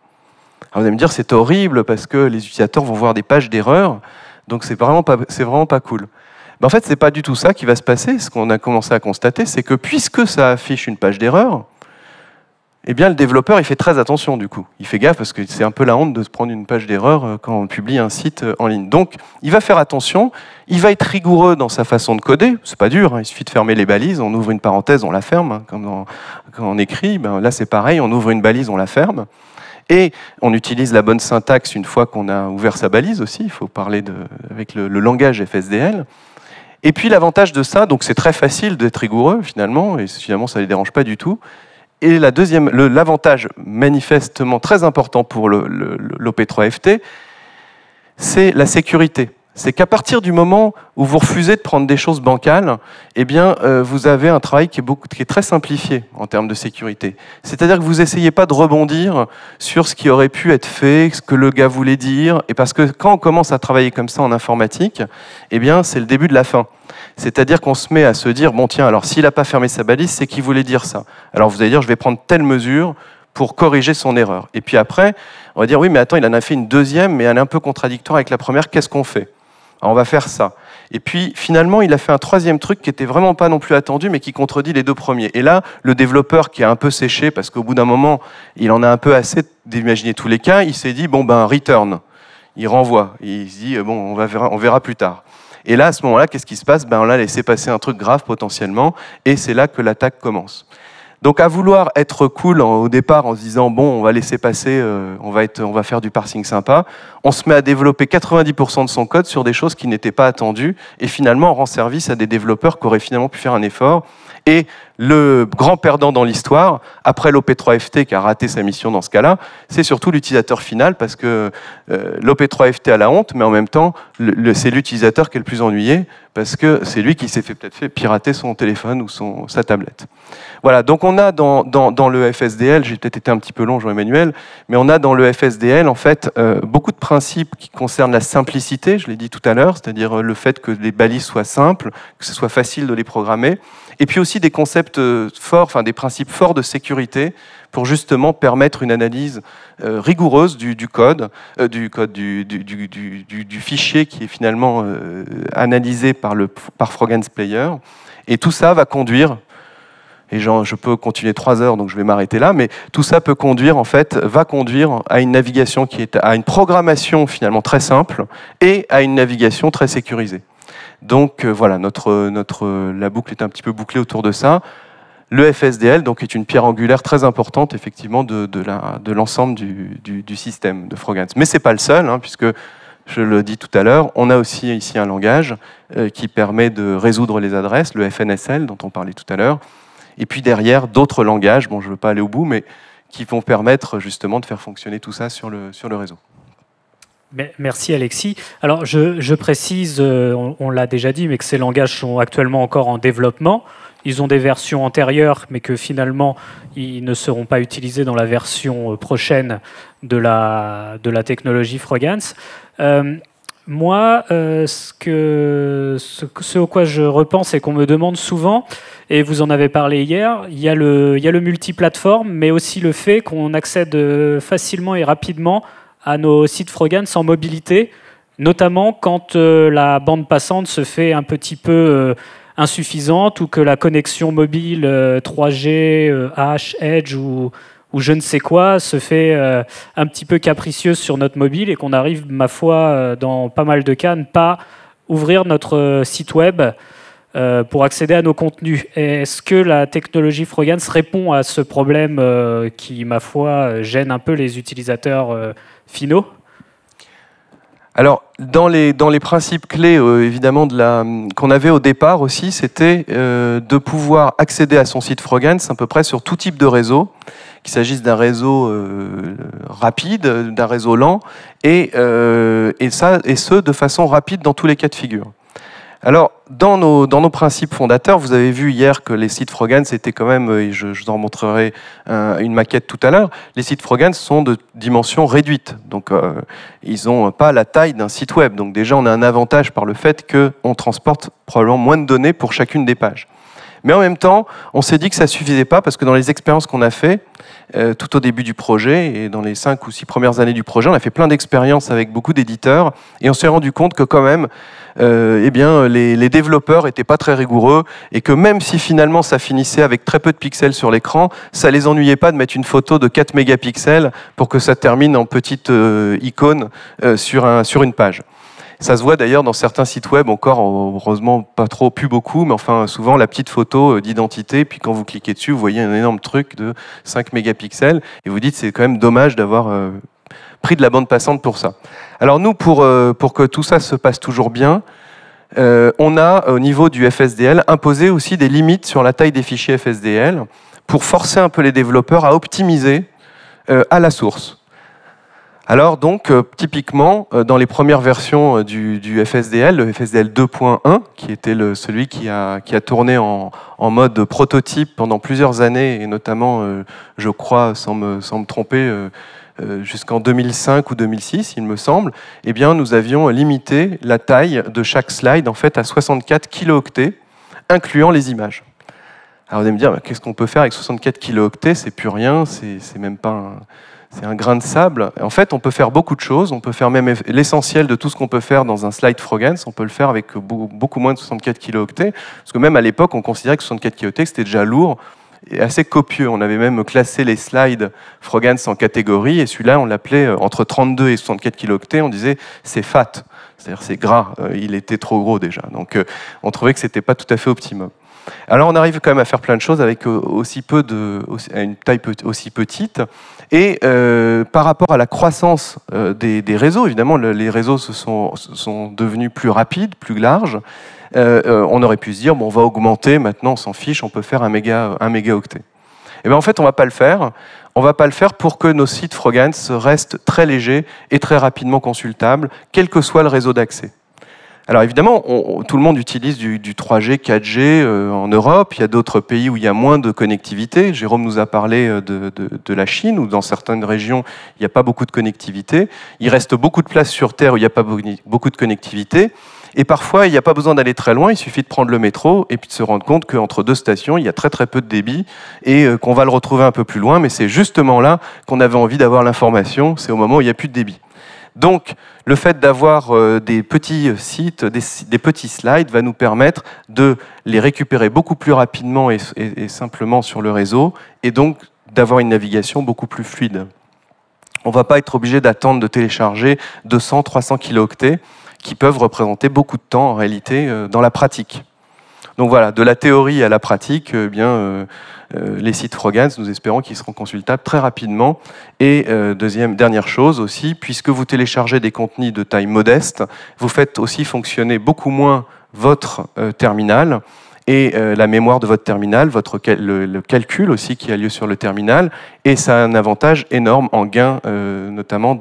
Alors vous allez me dire, c'est horrible parce que les utilisateurs vont voir des pages d'erreur, donc c'est vraiment c'est vraiment pas cool en fait, ce n'est pas du tout ça qui va se passer. Ce qu'on a commencé à constater, c'est que puisque ça affiche une page d'erreur, eh bien, le développeur, il fait très attention du coup. Il fait gaffe parce que c'est un peu la honte de se prendre une page d'erreur euh, quand on publie un site euh, en ligne. Donc, il va faire attention, il va être rigoureux dans sa façon de coder. C'est pas dur, hein. il suffit de fermer les balises, on ouvre une parenthèse, on la ferme. Hein. quand on écrit, ben, là c'est pareil, on ouvre une balise, on la ferme. Et on utilise la bonne syntaxe une fois qu'on a ouvert sa balise aussi. Il faut parler avec le langage FSDL. Et puis l'avantage de ça, donc c'est très facile d'être rigoureux finalement, et finalement ça ne les dérange pas du tout. Et la deuxième, l'avantage manifestement très important pour l'OP3FT, c'est la sécurité c'est qu'à partir du moment où vous refusez de prendre des choses bancales, eh bien, euh, vous avez un travail qui est, beaucoup, qui est, très simplifié en termes de sécurité. C'est-à-dire que vous n'essayez pas de rebondir sur ce qui aurait pu être fait, ce que le gars voulait dire, et parce que quand on commence à travailler comme ça en informatique, eh bien, c'est le début de la fin. C'est-à-dire qu'on se met à se dire, bon tiens, alors s'il n'a pas fermé sa balise, c'est qu'il voulait dire ça. Alors vous allez dire, je vais prendre telle mesure pour corriger son erreur. Et puis après, on va dire, oui, mais attends, il en a fait une deuxième, mais elle est un peu contradictoire avec la première, qu'est-ce qu'on fait ah, on va faire ça. Et puis finalement, il a fait un troisième truc qui était vraiment pas non plus attendu, mais qui contredit les deux premiers. Et là, le développeur qui a un peu séché, parce qu'au bout d'un moment, il en a un peu assez d'imaginer tous les cas, il s'est dit bon ben return, il renvoie, il se dit bon on, verra, on verra plus tard. Et là, à ce moment-là, qu'est-ce qui se passe ben, On a laissé passer un truc grave potentiellement, et c'est là que l'attaque commence. Donc à vouloir être cool au départ en se disant bon, on va laisser passer, euh, on va être, on va faire du parsing sympa, on se met à développer 90% de son code sur des choses qui n'étaient pas attendues et finalement on rend service à des développeurs qui auraient finalement pu faire un effort et le grand perdant dans l'histoire, après l'OP3FT qui a raté sa mission dans ce cas-là, c'est surtout l'utilisateur final parce que euh, l'OP3FT a la honte, mais en même temps, c'est l'utilisateur qui est le plus ennuyé parce que c'est lui qui s'est fait peut-être fait pirater son téléphone ou son, sa tablette. Voilà, donc on a dans, dans, le FSDL, j'ai peut-être été un petit peu long Jean-Emmanuel, mais on a dans le FSDL en fait euh, beaucoup de principes qui concernent la simplicité, je l'ai dit tout à l'heure, c'est-à-dire euh, le fait que les balises soient simples, que ce soit facile de les programmer, et puis aussi des concepts euh, forts, enfin des principes forts de sécurité pour justement permettre une analyse euh, rigoureuse euh, du, code, du, code du, fichier qui est finalement analysé par, le, par Frogans Player. Et tout ça va conduire, et je peux continuer trois heures, donc je vais m'arrêter là, mais tout ça peut conduire, en fait, va conduire à une navigation qui est, à une programmation finalement très simple et à une navigation très sécurisée. Donc euh, voilà, notre, la boucle est un petit peu bouclée autour de ça. Le FSDL donc, est une pierre angulaire très importante effectivement de, l'ensemble du, système de Frogans. Mais ce n'est pas le seul, hein, puisque je le dis tout à l'heure, on a aussi ici un langage euh, qui permet de résoudre les adresses, le FNSL dont on parlait tout à l'heure. Et puis derrière, d'autres langages, bon je ne veux pas aller au bout, mais qui vont permettre justement de faire fonctionner tout ça le, sur le réseau. Merci Alexis. Alors je, précise, euh, on, l'a déjà dit, mais que ces langages sont actuellement encore en développement. Ils ont des versions antérieures, mais que finalement, ils ne seront pas utilisés dans la version euh, prochaine de la, de la technologie Frogans. Euh, moi, ce, que, ce, au quoi je repense et qu'on me demande souvent, et vous en avez parlé hier, il y a le, il y a le multiplateforme, mais aussi le fait qu'on accède facilement et rapidement à nos sites Frogan sans mobilité, notamment quand euh, la bande passante se fait un petit peu euh, insuffisante ou que la connexion mobile 3G, euh, H, Edge ou, ou, je ne sais quoi se fait un petit peu capricieuse sur notre mobile et qu'on arrive, ma foi, dans pas mal de cas, ne pas ouvrir notre site web pour accéder à nos contenus. Est-ce que la technologie Frogans répond à ce problème qui, ma foi, gêne un peu les utilisateurs Philo. alors, dans les, dans les principes clés, euh, évidemment, qu'on avait au départ aussi, c'était euh, de pouvoir accéder à son site Frogans à peu près sur tout type de réseau, qu'il s'agisse d'un réseau euh, rapide, d'un réseau lent, et, ça, et ce, de façon rapide dans tous les cas de figure. Alors, dans nos, principes fondateurs, vous avez vu hier que les sites Frogans, c'était quand même, et je, vous en montrerai une maquette tout à l'heure, les sites Frogan sont de dimension réduite. Donc, euh, ils n'ont pas la taille d'un site web. Donc, déjà, on a un avantage par le fait qu'on transporte probablement moins de données pour chacune des pages. Mais en même temps, on s'est dit que ça suffisait pas parce que dans les expériences qu'on a fait, euh, tout au début du projet et dans les cinq ou six premières années du projet, on a fait plein d'expériences avec beaucoup d'éditeurs et on s'est rendu compte que quand même, euh, eh bien, les, développeurs étaient pas très rigoureux et que même si finalement ça finissait avec très peu de pixels sur l'écran, ça les ennuyait pas de mettre une photo de 4 mégapixels pour que ça termine en petite euh, icône sur, un, sur une page. Ça se voit d'ailleurs dans certains sites web, encore heureusement pas trop, plus beaucoup, mais enfin souvent la petite photo euh, d'identité, puis quand vous cliquez dessus, vous voyez un énorme truc de 5 mégapixels, et vous dites c'est quand même dommage d'avoir euh, pris de la bande passante pour ça. Alors nous, pour, euh, pour que tout ça se passe toujours bien, on a au niveau du FSDL imposé aussi des limites sur la taille des fichiers FSDL pour forcer un peu les développeurs à optimiser à la source. Alors donc, euh, typiquement, euh, dans les premières versions euh, du, FSDL, le FSDL 2.1, qui était celui qui a, tourné en, mode prototype pendant plusieurs années, et notamment, je crois, sans me, tromper, jusqu'en 2005 ou 2006, il me semble, eh bien, nous avions limité la taille de chaque slide en fait à 64 kilooctets, incluant les images. Alors vous allez me dire, qu'est-ce qu'on peut faire avec 64 kilooctets C'est plus rien, c'est même pas c'est un grain de sable. En fait, on peut faire beaucoup de choses. On peut faire même l'essentiel de tout ce qu'on peut faire dans un slide Frogens. On peut le faire avec beaucoup moins de 64 kilooctets. Parce que même à l'époque, on considérait que 64 kilooctets, c'était déjà lourd et assez copieux. On avait même classé les slides Frogens en catégories. Et celui-là, on l'appelait euh, entre 32 et 64 kilooctets. On disait, c'est fat. C'est-à-dire, c'est gras. Euh, il était trop gros déjà. Donc, euh, on trouvait que c'était pas tout à fait optimum. Alors on arrive quand même à faire plein de choses avec aussi peu de, à une taille aussi petite. Et euh, par rapport à la croissance euh, des, réseaux, évidemment, les réseaux se sont, sont, devenus plus rapides, plus larges. Euh, on aurait pu se dire, bon, on va augmenter, maintenant on s'en fiche, on peut faire un méga, un méga octet. Et eh ben, en fait, on ne va pas le faire. On ne va pas le faire pour que nos sites Frogans restent très légers et très rapidement consultables, quel que soit le réseau d'accès. Alors évidemment, tout le monde utilise du, 3G, 4G euh, en Europe. Il y a d'autres pays où il y a moins de connectivité. Jérôme nous a parlé euh, de, la Chine, où dans certaines régions, il n'y a pas beaucoup de connectivité. Il reste beaucoup de place sur Terre où il n'y a pas beaucoup de connectivité. Et parfois, il n'y a pas besoin d'aller très loin, il suffit de prendre le métro et puis de se rendre compte qu'entre deux stations, il y a très très peu de débit et euh, qu'on va le retrouver un peu plus loin. Mais c'est justement là qu'on avait envie d'avoir l'information, c'est au moment où il n'y a plus de débit. Donc, le fait d'avoir euh, des petits sites, des, petits slides, va nous permettre de les récupérer beaucoup plus rapidement et, simplement sur le réseau, et donc d'avoir une navigation beaucoup plus fluide. On ne va pas être obligé d'attendre de télécharger 200, 300 kilooctets, qui peuvent représenter beaucoup de temps en réalité euh, dans la pratique. Donc voilà, de la théorie à la pratique, euh, eh bien, euh, les sites Frogans. Nous espérons qu'ils seront consultables très rapidement. Et euh, deuxième, dernière chose aussi, puisque vous téléchargez des contenus de taille modeste, vous faites aussi fonctionner beaucoup moins votre euh, terminal et la mémoire de votre terminal, votre le, calcul aussi qui a lieu sur le terminal, et ça a un avantage énorme en gain, notamment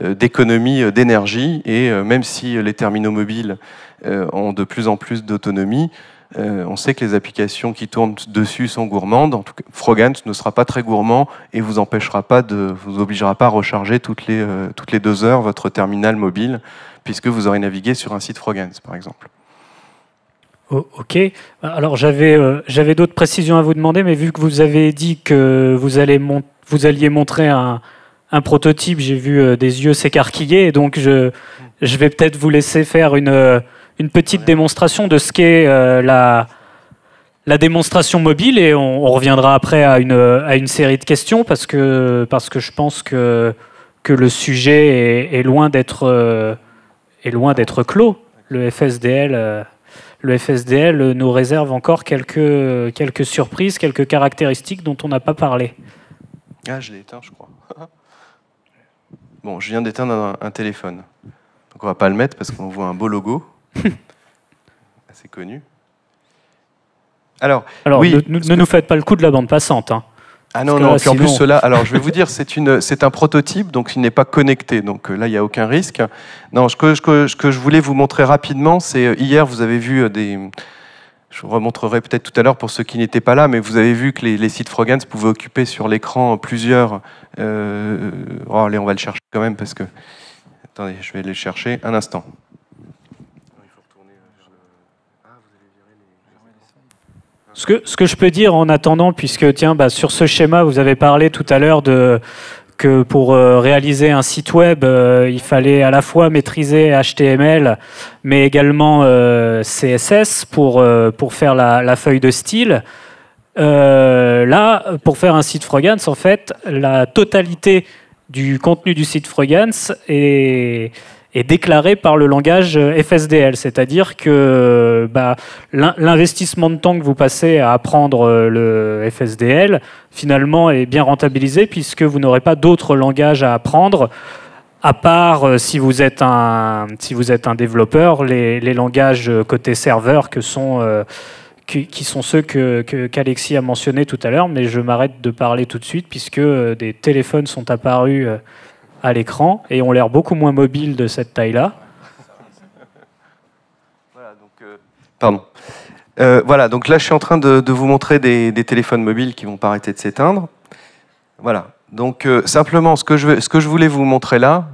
d'économie de, d'énergie. Et même si les terminaux mobiles ont de plus en plus d'autonomie, euh, on sait que les applications qui tournent dessus sont gourmandes. En tout cas, Frogant ne sera pas très gourmand et vous empêchera pas de, vous obligera pas à recharger toutes les, euh, toutes les deux heures votre terminal mobile, puisque vous aurez navigué sur un site Frogans par exemple. ok. Alors j'avais euh, j'avais d'autres précisions à vous demander, mais vu que vous avez dit que vous allez vous alliez montrer un, prototype, j'ai vu des yeux s'écarquiller, donc je vais peut-être vous laisser faire une une petite démonstration de ce qu'est euh, la, la démonstration mobile et on, reviendra après à une, une série de questions parce que, parce que je pense que, que le sujet est, loin d'être euh, est loin d'être clos. Le FSDL, euh, le FSDL nous réserve encore quelques, quelques surprises, quelques caractéristiques dont on n'a pas parlé. Ah, je l'ai éteint, je crois. bon, je viens d'éteindre un, un téléphone. Donc on va pas le mettre parce qu'on voit un beau logo c'est connu. Alors, oui, ne, nous faites pas le coup de la bande passante. Hein. Ah non, non, en plus cela, alors je vais vous dire, c'est un prototype, donc il n'est pas connecté, donc euh, là il n'y a aucun risque. Non, ce que, je voulais vous montrer rapidement, c'est euh, hier vous avez vu euh, des... Je vous remontrerai peut-être tout à l'heure pour ceux qui n'étaient pas là, mais vous avez vu que les, sites Frogans pouvaient occuper sur l'écran plusieurs... Oh, allez, on va le chercher quand même parce que... Attendez, je vais le chercher un instant. Ce que, je peux dire en attendant, puisque tiens, bah, sur ce schéma, vous avez parlé tout à l'heure de que pour euh, réaliser un site web, euh, il fallait à la fois maîtriser HTML, mais également euh, CSS pour, faire la, la, feuille de style. là, pour faire un site Frogans, en fait, la totalité du contenu du site Frogans est est déclaré par le langage euh, FSDL, c'est-à-dire que bah, l'investissement de temps que vous passez à apprendre euh, le FSDL, finalement, est bien rentabilisé puisque vous n'aurez pas d'autres langages à apprendre à part euh, si vous êtes un si vous êtes un développeur, les, langages côté serveur que sont qui, sont ceux que qu'Alexis a mentionné tout à l'heure, mais je m'arrête de parler tout de suite puisque des téléphones sont apparus à l'écran et ont l'air beaucoup moins mobiles de cette taille-là. Voilà, donc, euh, pardon. Euh, voilà, donc là, je suis en train de, vous montrer des, téléphones mobiles qui vont pas arrêter de s'éteindre. Voilà. Donc, euh, simplement, ce que, je, ce que je voulais vous montrer là,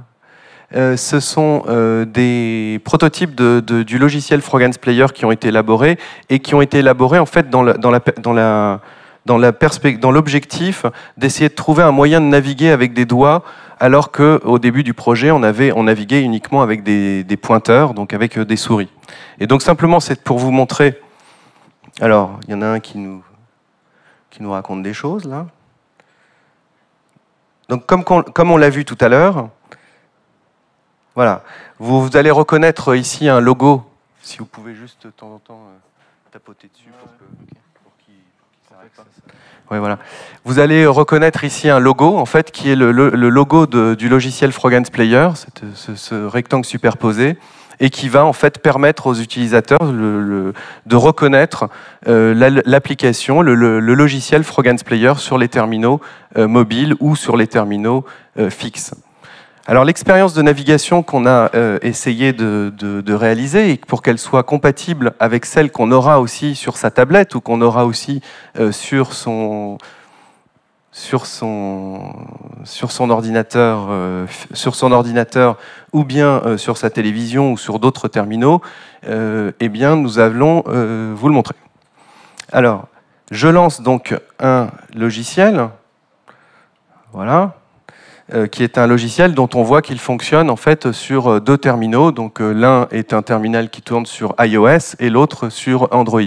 ce sont des prototypes du logiciel Frogans Player qui ont été élaborés et qui ont été élaborés en fait dans, la, dans, la, dans, la, dans l'objectif d'essayer de trouver un moyen de naviguer avec des doigts alors qu'au début du projet, on, avait, on naviguait uniquement avec des, pointeurs, donc avec euh, des souris. Et donc simplement, c'est pour vous montrer. Alors, il y en a un qui nous, qui nous raconte des choses, là. Donc, comme, on l'a vu tout à l'heure, voilà, vous, allez reconnaître ici un logo, si vous pouvez juste de temps en temps euh, tapoter dessus pour qu'il s'arrête oui, voilà. Vous allez reconnaître ici un logo, en fait, qui est le, logo du logiciel Frogans Player, ce, rectangle superposé, et qui va en fait permettre aux utilisateurs de reconnaître euh, l'application, le, logiciel Frogans Player sur les terminaux euh, mobiles ou sur les terminaux euh, fixes. Alors l'expérience de navigation qu'on a euh, essayé de, réaliser et pour qu'elle soit compatible avec celle qu'on aura aussi sur sa tablette ou qu'on aura aussi euh, sur son ordinateur euh, sur son ordinateur ou bien sur sa télévision ou sur d'autres terminaux, eh bien nous allons vous le montrer. Alors je lance donc un logiciel. Voilà, euh, qui est un logiciel dont on voit qu'il fonctionne en fait sur euh, deux terminaux. Donc euh, l'un est un terminal qui tourne sur iOS et l'autre sur Android.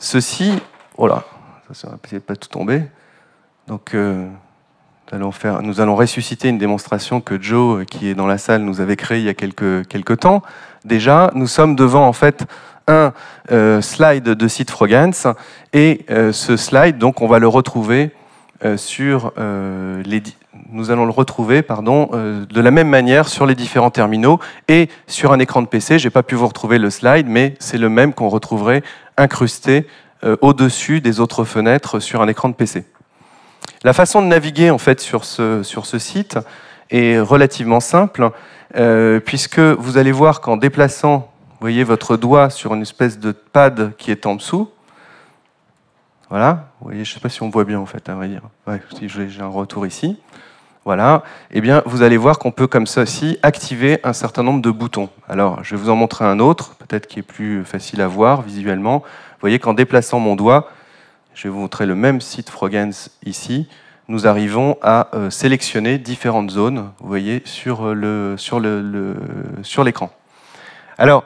Ceci, voilà, ça ne pas tout tomber. Donc nous, allons faire, nous allons ressusciter une démonstration que Joe, qui est dans la salle, nous avait créée il y a quelques, quelques temps. Déjà, nous sommes devant en fait un slide de site Frogans et ce slide, donc on va le retrouver euh, sur euh, les nous allons le retrouver pardon, euh, de la même manière sur les différents terminaux et sur un écran de PC. Je n'ai pas pu vous retrouver le slide, mais c'est le même qu'on retrouverait incrusté au-dessus des autres fenêtres sur un écran de PC. La façon de naviguer en fait sur ce, sur ce site est relativement simple, puisque vous allez voir qu'en déplaçant voyez, votre doigt sur une espèce de pad qui est en dessous, voilà, vous voyez, je ne sais pas si on voit bien en fait, à hein, J'ai un retour ici. Voilà, eh bien, vous allez voir qu'on peut comme ça aussi activer un certain nombre de boutons. Alors, je vais vous en montrer un autre, peut-être qui est plus facile à voir visuellement. Vous voyez qu'en déplaçant mon doigt, je vais vous montrer le même site Frogens ici, nous arrivons à euh, sélectionner différentes zones, vous voyez, sur euh, l'écran. Alors,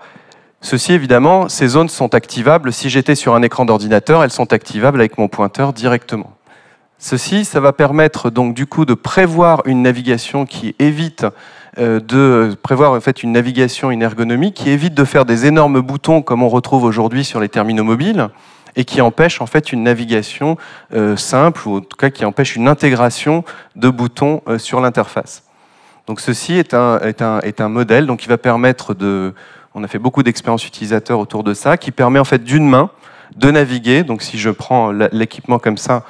Ceci, évidemment, ces zones sont activables. Si j'étais sur un écran d'ordinateur, elles sont activables avec mon pointeur directement. Ceci, ça va permettre donc du coup de prévoir une navigation qui évite euh, de prévoir en fait une navigation, une ergonomie qui évite de faire des énormes boutons comme on retrouve aujourd'hui sur les terminaux mobiles et qui empêche en fait une navigation euh, simple ou en tout cas qui empêche une intégration de boutons euh, sur l'interface. Donc ceci est un, est, un, est un modèle donc qui va permettre de on a fait beaucoup d'expériences utilisateurs autour de ça, qui permet en fait d'une main de naviguer. Donc si je prends l'équipement comme ça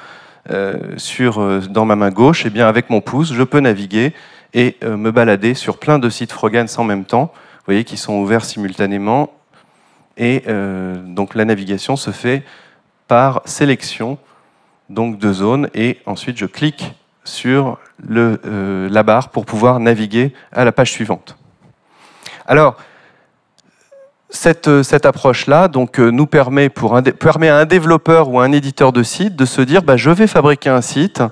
euh, euh, dans ma main gauche, et eh bien avec mon pouce, je peux naviguer et euh, me balader sur plein de sites Frogans en même temps, vous voyez, qui sont ouverts simultanément. Et donc la navigation se fait par sélection donc de zones et ensuite je clique sur la barre pour pouvoir naviguer à la page suivante. Alors, euh, cette, approche-là donc, euh, nous permet, pour permet à un développeur ou à un éditeur de site de se dire bah, je vais fabriquer un site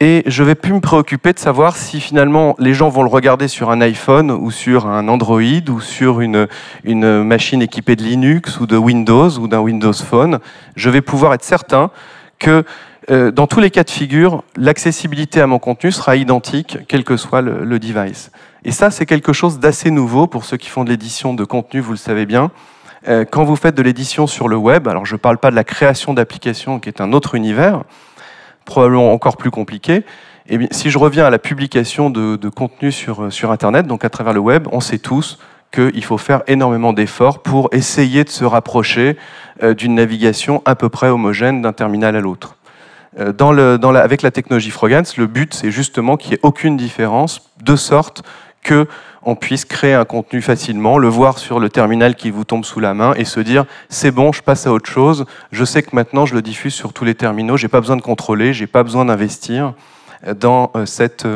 et je vais plus me préoccuper de savoir si finalement les gens vont le regarder sur un iPhone ou sur un Android ou sur une, machine équipée de Linux ou de Windows ou d'un Windows Phone. Je vais pouvoir être certain que euh, dans tous les cas de figure, l'accessibilité à mon contenu sera identique, quel que soit le device. Et ça, c'est quelque chose d'assez nouveau pour ceux qui font de l'édition de contenu, vous le savez bien. Euh, quand vous faites de l'édition sur le web, alors je ne parle pas de la création d'applications qui est un autre univers, probablement encore plus compliqué, Et eh bien, si je reviens à la publication de, contenu sur, euh, sur, Internet, donc à travers le web, on sait tous qu'il faut faire énormément d'efforts pour essayer de se rapprocher euh, d'une navigation à peu près homogène d'un terminal à l'autre. avec la technologie Frogans, le but, c'est justement qu'il n'y ait aucune différence, de sorte que on puisse créer un contenu facilement, le voir sur le terminal qui vous tombe sous la main et se dire c'est bon, je passe à autre chose. Je sais que maintenant je le diffuse sur tous les terminaux, j'ai pas besoin de contrôler, j'ai pas besoin d'investir dans cette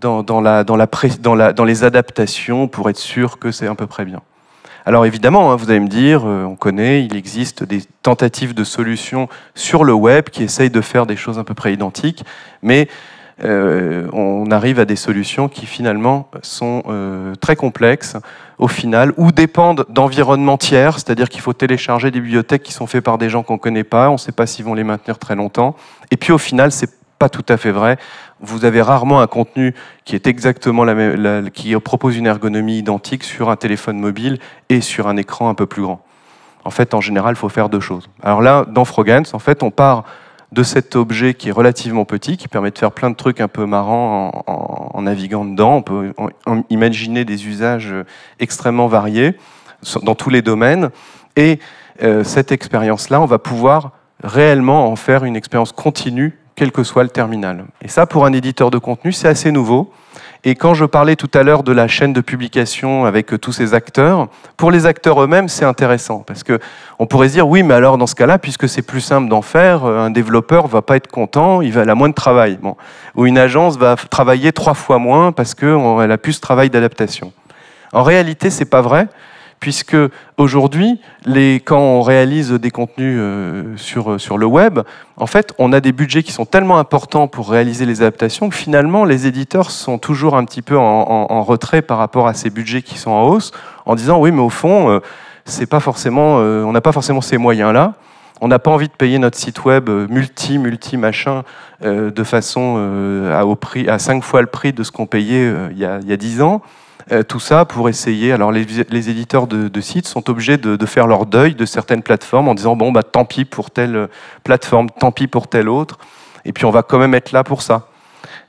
dans, les adaptations pour être sûr que c'est à peu près bien. Alors évidemment, hein, vous allez me dire, euh, on connaît, il existe des tentatives de solutions sur le web qui essayent de faire des choses à peu près identiques, mais euh, on arrive à des solutions qui finalement sont euh, très complexes au final, ou dépendent d'environnements tiers, c'est-à-dire qu'il faut télécharger des bibliothèques qui sont faites par des gens qu'on ne connaît pas, on ne sait pas s'ils vont les maintenir très longtemps. Et puis au final, ce n'est pas tout à fait vrai. Vous avez rarement un contenu qui est exactement la qui propose une ergonomie identique sur un téléphone mobile et sur un écran un peu plus grand. En fait, en général, il faut faire deux choses. Alors là, dans Frogans, en fait, on part de cet objet qui est relativement petit, qui permet de faire plein de trucs un peu marrants en, naviguant dedans. On peut imaginer des usages extrêmement variés dans tous les domaines. Et euh, cette expérience-là, on va pouvoir réellement en faire une expérience continue, quel que soit le terminal. Et ça, pour un éditeur de contenu, c'est assez nouveau. Et quand je parlais tout à l'heure de la chaîne de publication avec euh, tous ces acteurs, pour les acteurs eux-mêmes, c'est intéressant parce que on pourrait se dire oui, mais alors dans ce cas-là, puisque c'est plus simple d'en faire, euh, un développeur va pas être content, il va moins de travail. Ou une agence va travailler trois fois moins parce qu'elle a plus de travail d'adaptation. En réalité, c'est pas vrai puisque aujourd'hui, quand on réalise des contenus euh, euh, sur, le web, en fait, on a des budgets qui sont tellement importants pour réaliser les adaptations que finalement, les éditeurs sont toujours un petit peu en, retrait par rapport à ces budgets qui sont en hausse, en disant oui, mais au fond, euh, on n'a pas forcément ces moyens-là. On n'a pas envie de payer notre site web multi, multi machin de façon à, au à cinq fois le prix de ce qu'on payait il y a dix ans. Euh, tout ça pour essayer. Alors, les, éditeurs de, sites sont obligés de, faire leur deuil de certaines plateformes en disant bon, bah, tant pis pour telle euh, plateforme, tant pis pour telle autre. Et puis, on va quand même être là pour ça.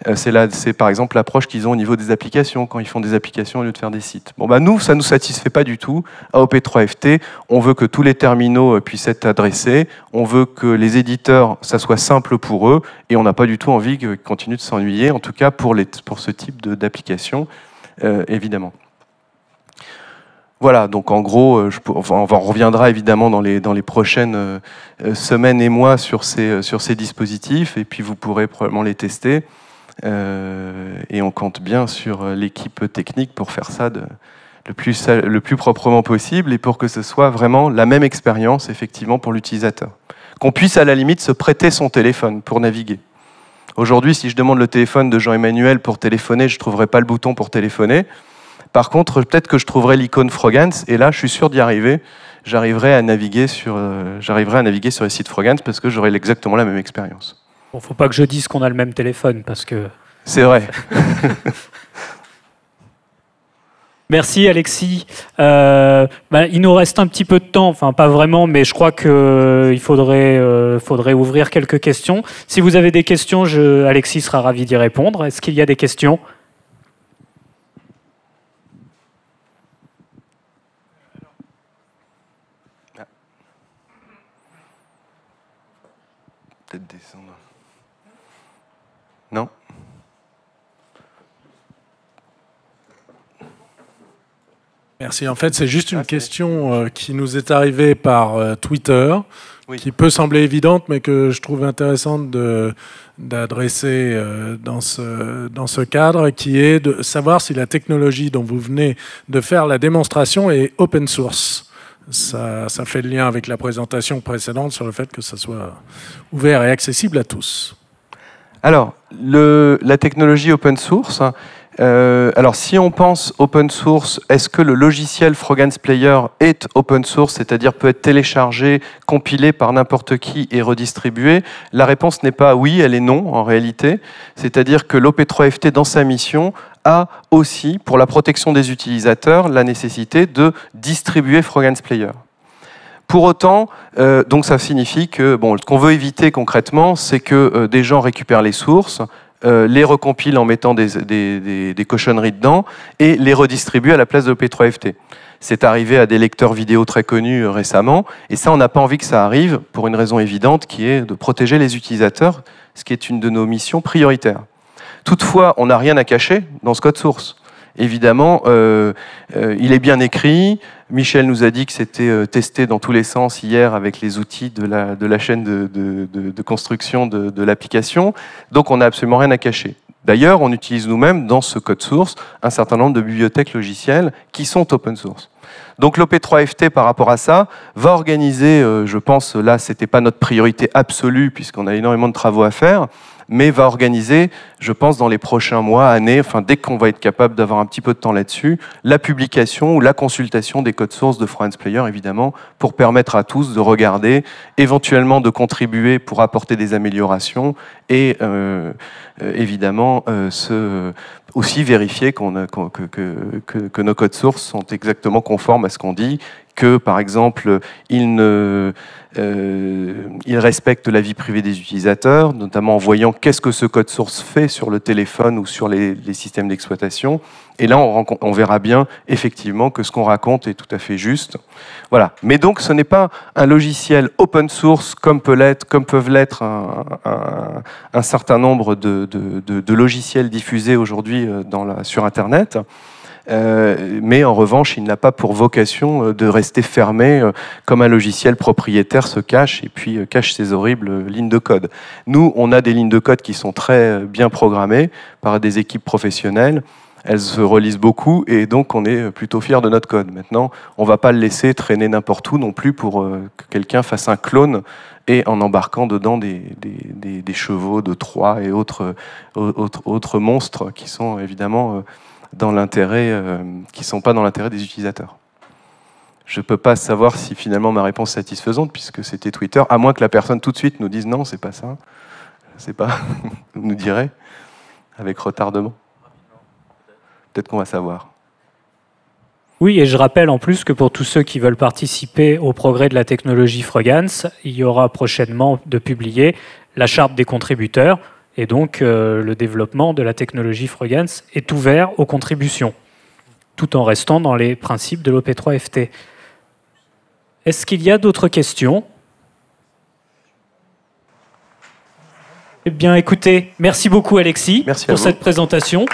Euh, c'est par exemple l'approche qu'ils ont au niveau des applications, quand ils font des applications au lieu de faire des sites. Bon, bah, nous, ça ne nous satisfait pas du tout. op 3 ft on veut que tous les terminaux puissent être adressés, on veut que les éditeurs, ça soit simple pour eux, et on n'a pas du tout envie qu'ils continuent de s'ennuyer, en tout cas pour, les, pour ce type d'application. Euh, évidemment. Voilà, donc en gros, euh, on reviendra évidemment dans les, dans les prochaines euh, semaines et mois sur ces, sur ces dispositifs, et puis vous pourrez probablement les tester. et on compte bien sur l'équipe technique pour faire ça le, plus, le plus proprement possible, et pour que ce soit vraiment la même expérience, effectivement, pour l'utilisateur. Qu'on puisse à la limite se prêter son téléphone pour naviguer. Aujourd'hui, si je demande le téléphone de Jean-Emmanuel pour téléphoner, je ne trouverai pas le bouton pour téléphoner. Par contre, peut-être que je trouverai l'icône Frogans et là, je suis sûr d'y arriver. J'arriverai à, naviguer sur, euh, j'arriverai à naviguer sur les sites Frogance parce que j'aurai exactement la même expérience. Il ne faut pas que je dise qu'on a le même téléphone parce que. C'est vrai. Merci Alexis. Euh, bah, il nous reste un petit peu de temps, enfin pas vraiment, mais je crois qu'il euh, faudrait, euh, faudrait ouvrir quelques questions. Si vous avez des questions, je, Alexis sera ravi d'y répondre. Est-ce qu'il y a des questions Merci. En fait, c'est juste une question euh, qui nous est arrivée par euh, Twitter, qui peut sembler évidente, mais que je trouve intéressante d'adresser euh, dans ce, dans ce cadre, qui est de savoir si la technologie dont vous venez de faire la démonstration est open source. Ça, fait le lien avec la présentation précédente sur le fait que ça soit ouvert et accessible à tous. Alors, la technologie open source, euh, alors, si on pense open source, est-ce que le logiciel Frogans Player est open source, c'est-à-dire peut être téléchargé, compilé par n'importe qui et redistribué La réponse n'est pas oui, elle est non en réalité. C'est-à-dire que l'OP3FT, dans sa mission, a aussi, pour la protection des utilisateurs, la nécessité de distribuer Frogans Player. Pour autant, euh, donc ça signifie que bon, ce qu'on veut éviter concrètement, c'est que euh, des gens récupèrent les sources, euh, les recompile en mettant des, cochonneries dedans et les redistribue à la place de P3FT. C'est arrivé à des lecteurs vidéo très connus euh, récemment, et ça, on n'a pas envie que ça arrive pour une raison évidente qui est de protéger les utilisateurs, ce qui est une de nos missions prioritaires. Toutefois, on n'a rien à cacher dans ce code source évidemment, euh, il est bien écrit, Michel nous a dit que c'était euh, testé dans tous les sens hier avec les outils de la, chaîne de, construction de, l'application. Donc on n'a absolument rien à cacher. D'ailleurs, on utilise nous-mêmes dans ce code source un certain nombre de bibliothèques logicielles qui sont open source. Donc l'OP3FT par rapport à ça va organiser, euh, je pense, là c'était pas notre priorité absolue puisqu'on a énormément de travaux à faire, mais va organiser, je pense, dans les prochains mois, années, enfin, dès qu'on va être capable d'avoir un petit peu de temps là-dessus, la publication ou la consultation des codes sources de France Player, évidemment, pour permettre à tous de regarder, éventuellement de contribuer pour apporter des améliorations et, euh, euh, évidemment, euh, aussi vérifier que nos codes sources sont exactement conformes à ce qu'on dit que, par exemple, il ne, euh, il respectent la vie privée des utilisateurs, notamment en voyant qu'est-ce que ce code source fait sur le téléphone ou sur les, systèmes d'exploitation. Et là, on, verra bien, effectivement, que ce qu'on raconte est tout à fait juste. Voilà. Mais donc, ce n'est pas un logiciel open source comme peut l'être, comme peuvent l'être un, certain nombre de logiciels diffusés aujourd'hui euh, sur Internet. Euh, mais en revanche, il n'a pas pour vocation euh, de rester fermé euh, comme un logiciel propriétaire se cache et puis cache ses horribles lignes de code. Nous, on a des lignes de code qui sont très bien programmées par des équipes professionnelles. Elles se relisent beaucoup et donc on est plutôt fier de notre code. Maintenant, on ne va pas le laisser traîner n'importe où non plus pour que quelqu'un fasse un clone et en embarquant dedans des, chevaux de Troie et autres, autres, autres, monstres qui sont évidemment dans l'intérêt, euh, qui sont pas dans l'intérêt des utilisateurs. Je ne peux pas savoir si finalement ma réponse est satisfaisante puisque c'était Twitter, à moins que la personne tout de suite nous dise non, c'est pas ça, c'est pas, nous dirait avec retardement. Peut-être qu'on va savoir. Oui, et je rappelle en plus que pour tous ceux qui veulent participer au progrès de la technologie Frogans, il y aura prochainement de publier la charte des contributeurs et donc, euh, le développement de la technologie Fregans est ouvert aux contributions, tout en restant dans les principes de l'OP3FT. Est-ce qu'il y a d'autres questions Eh bien, écoutez, merci beaucoup, Alexis, pour cette présentation.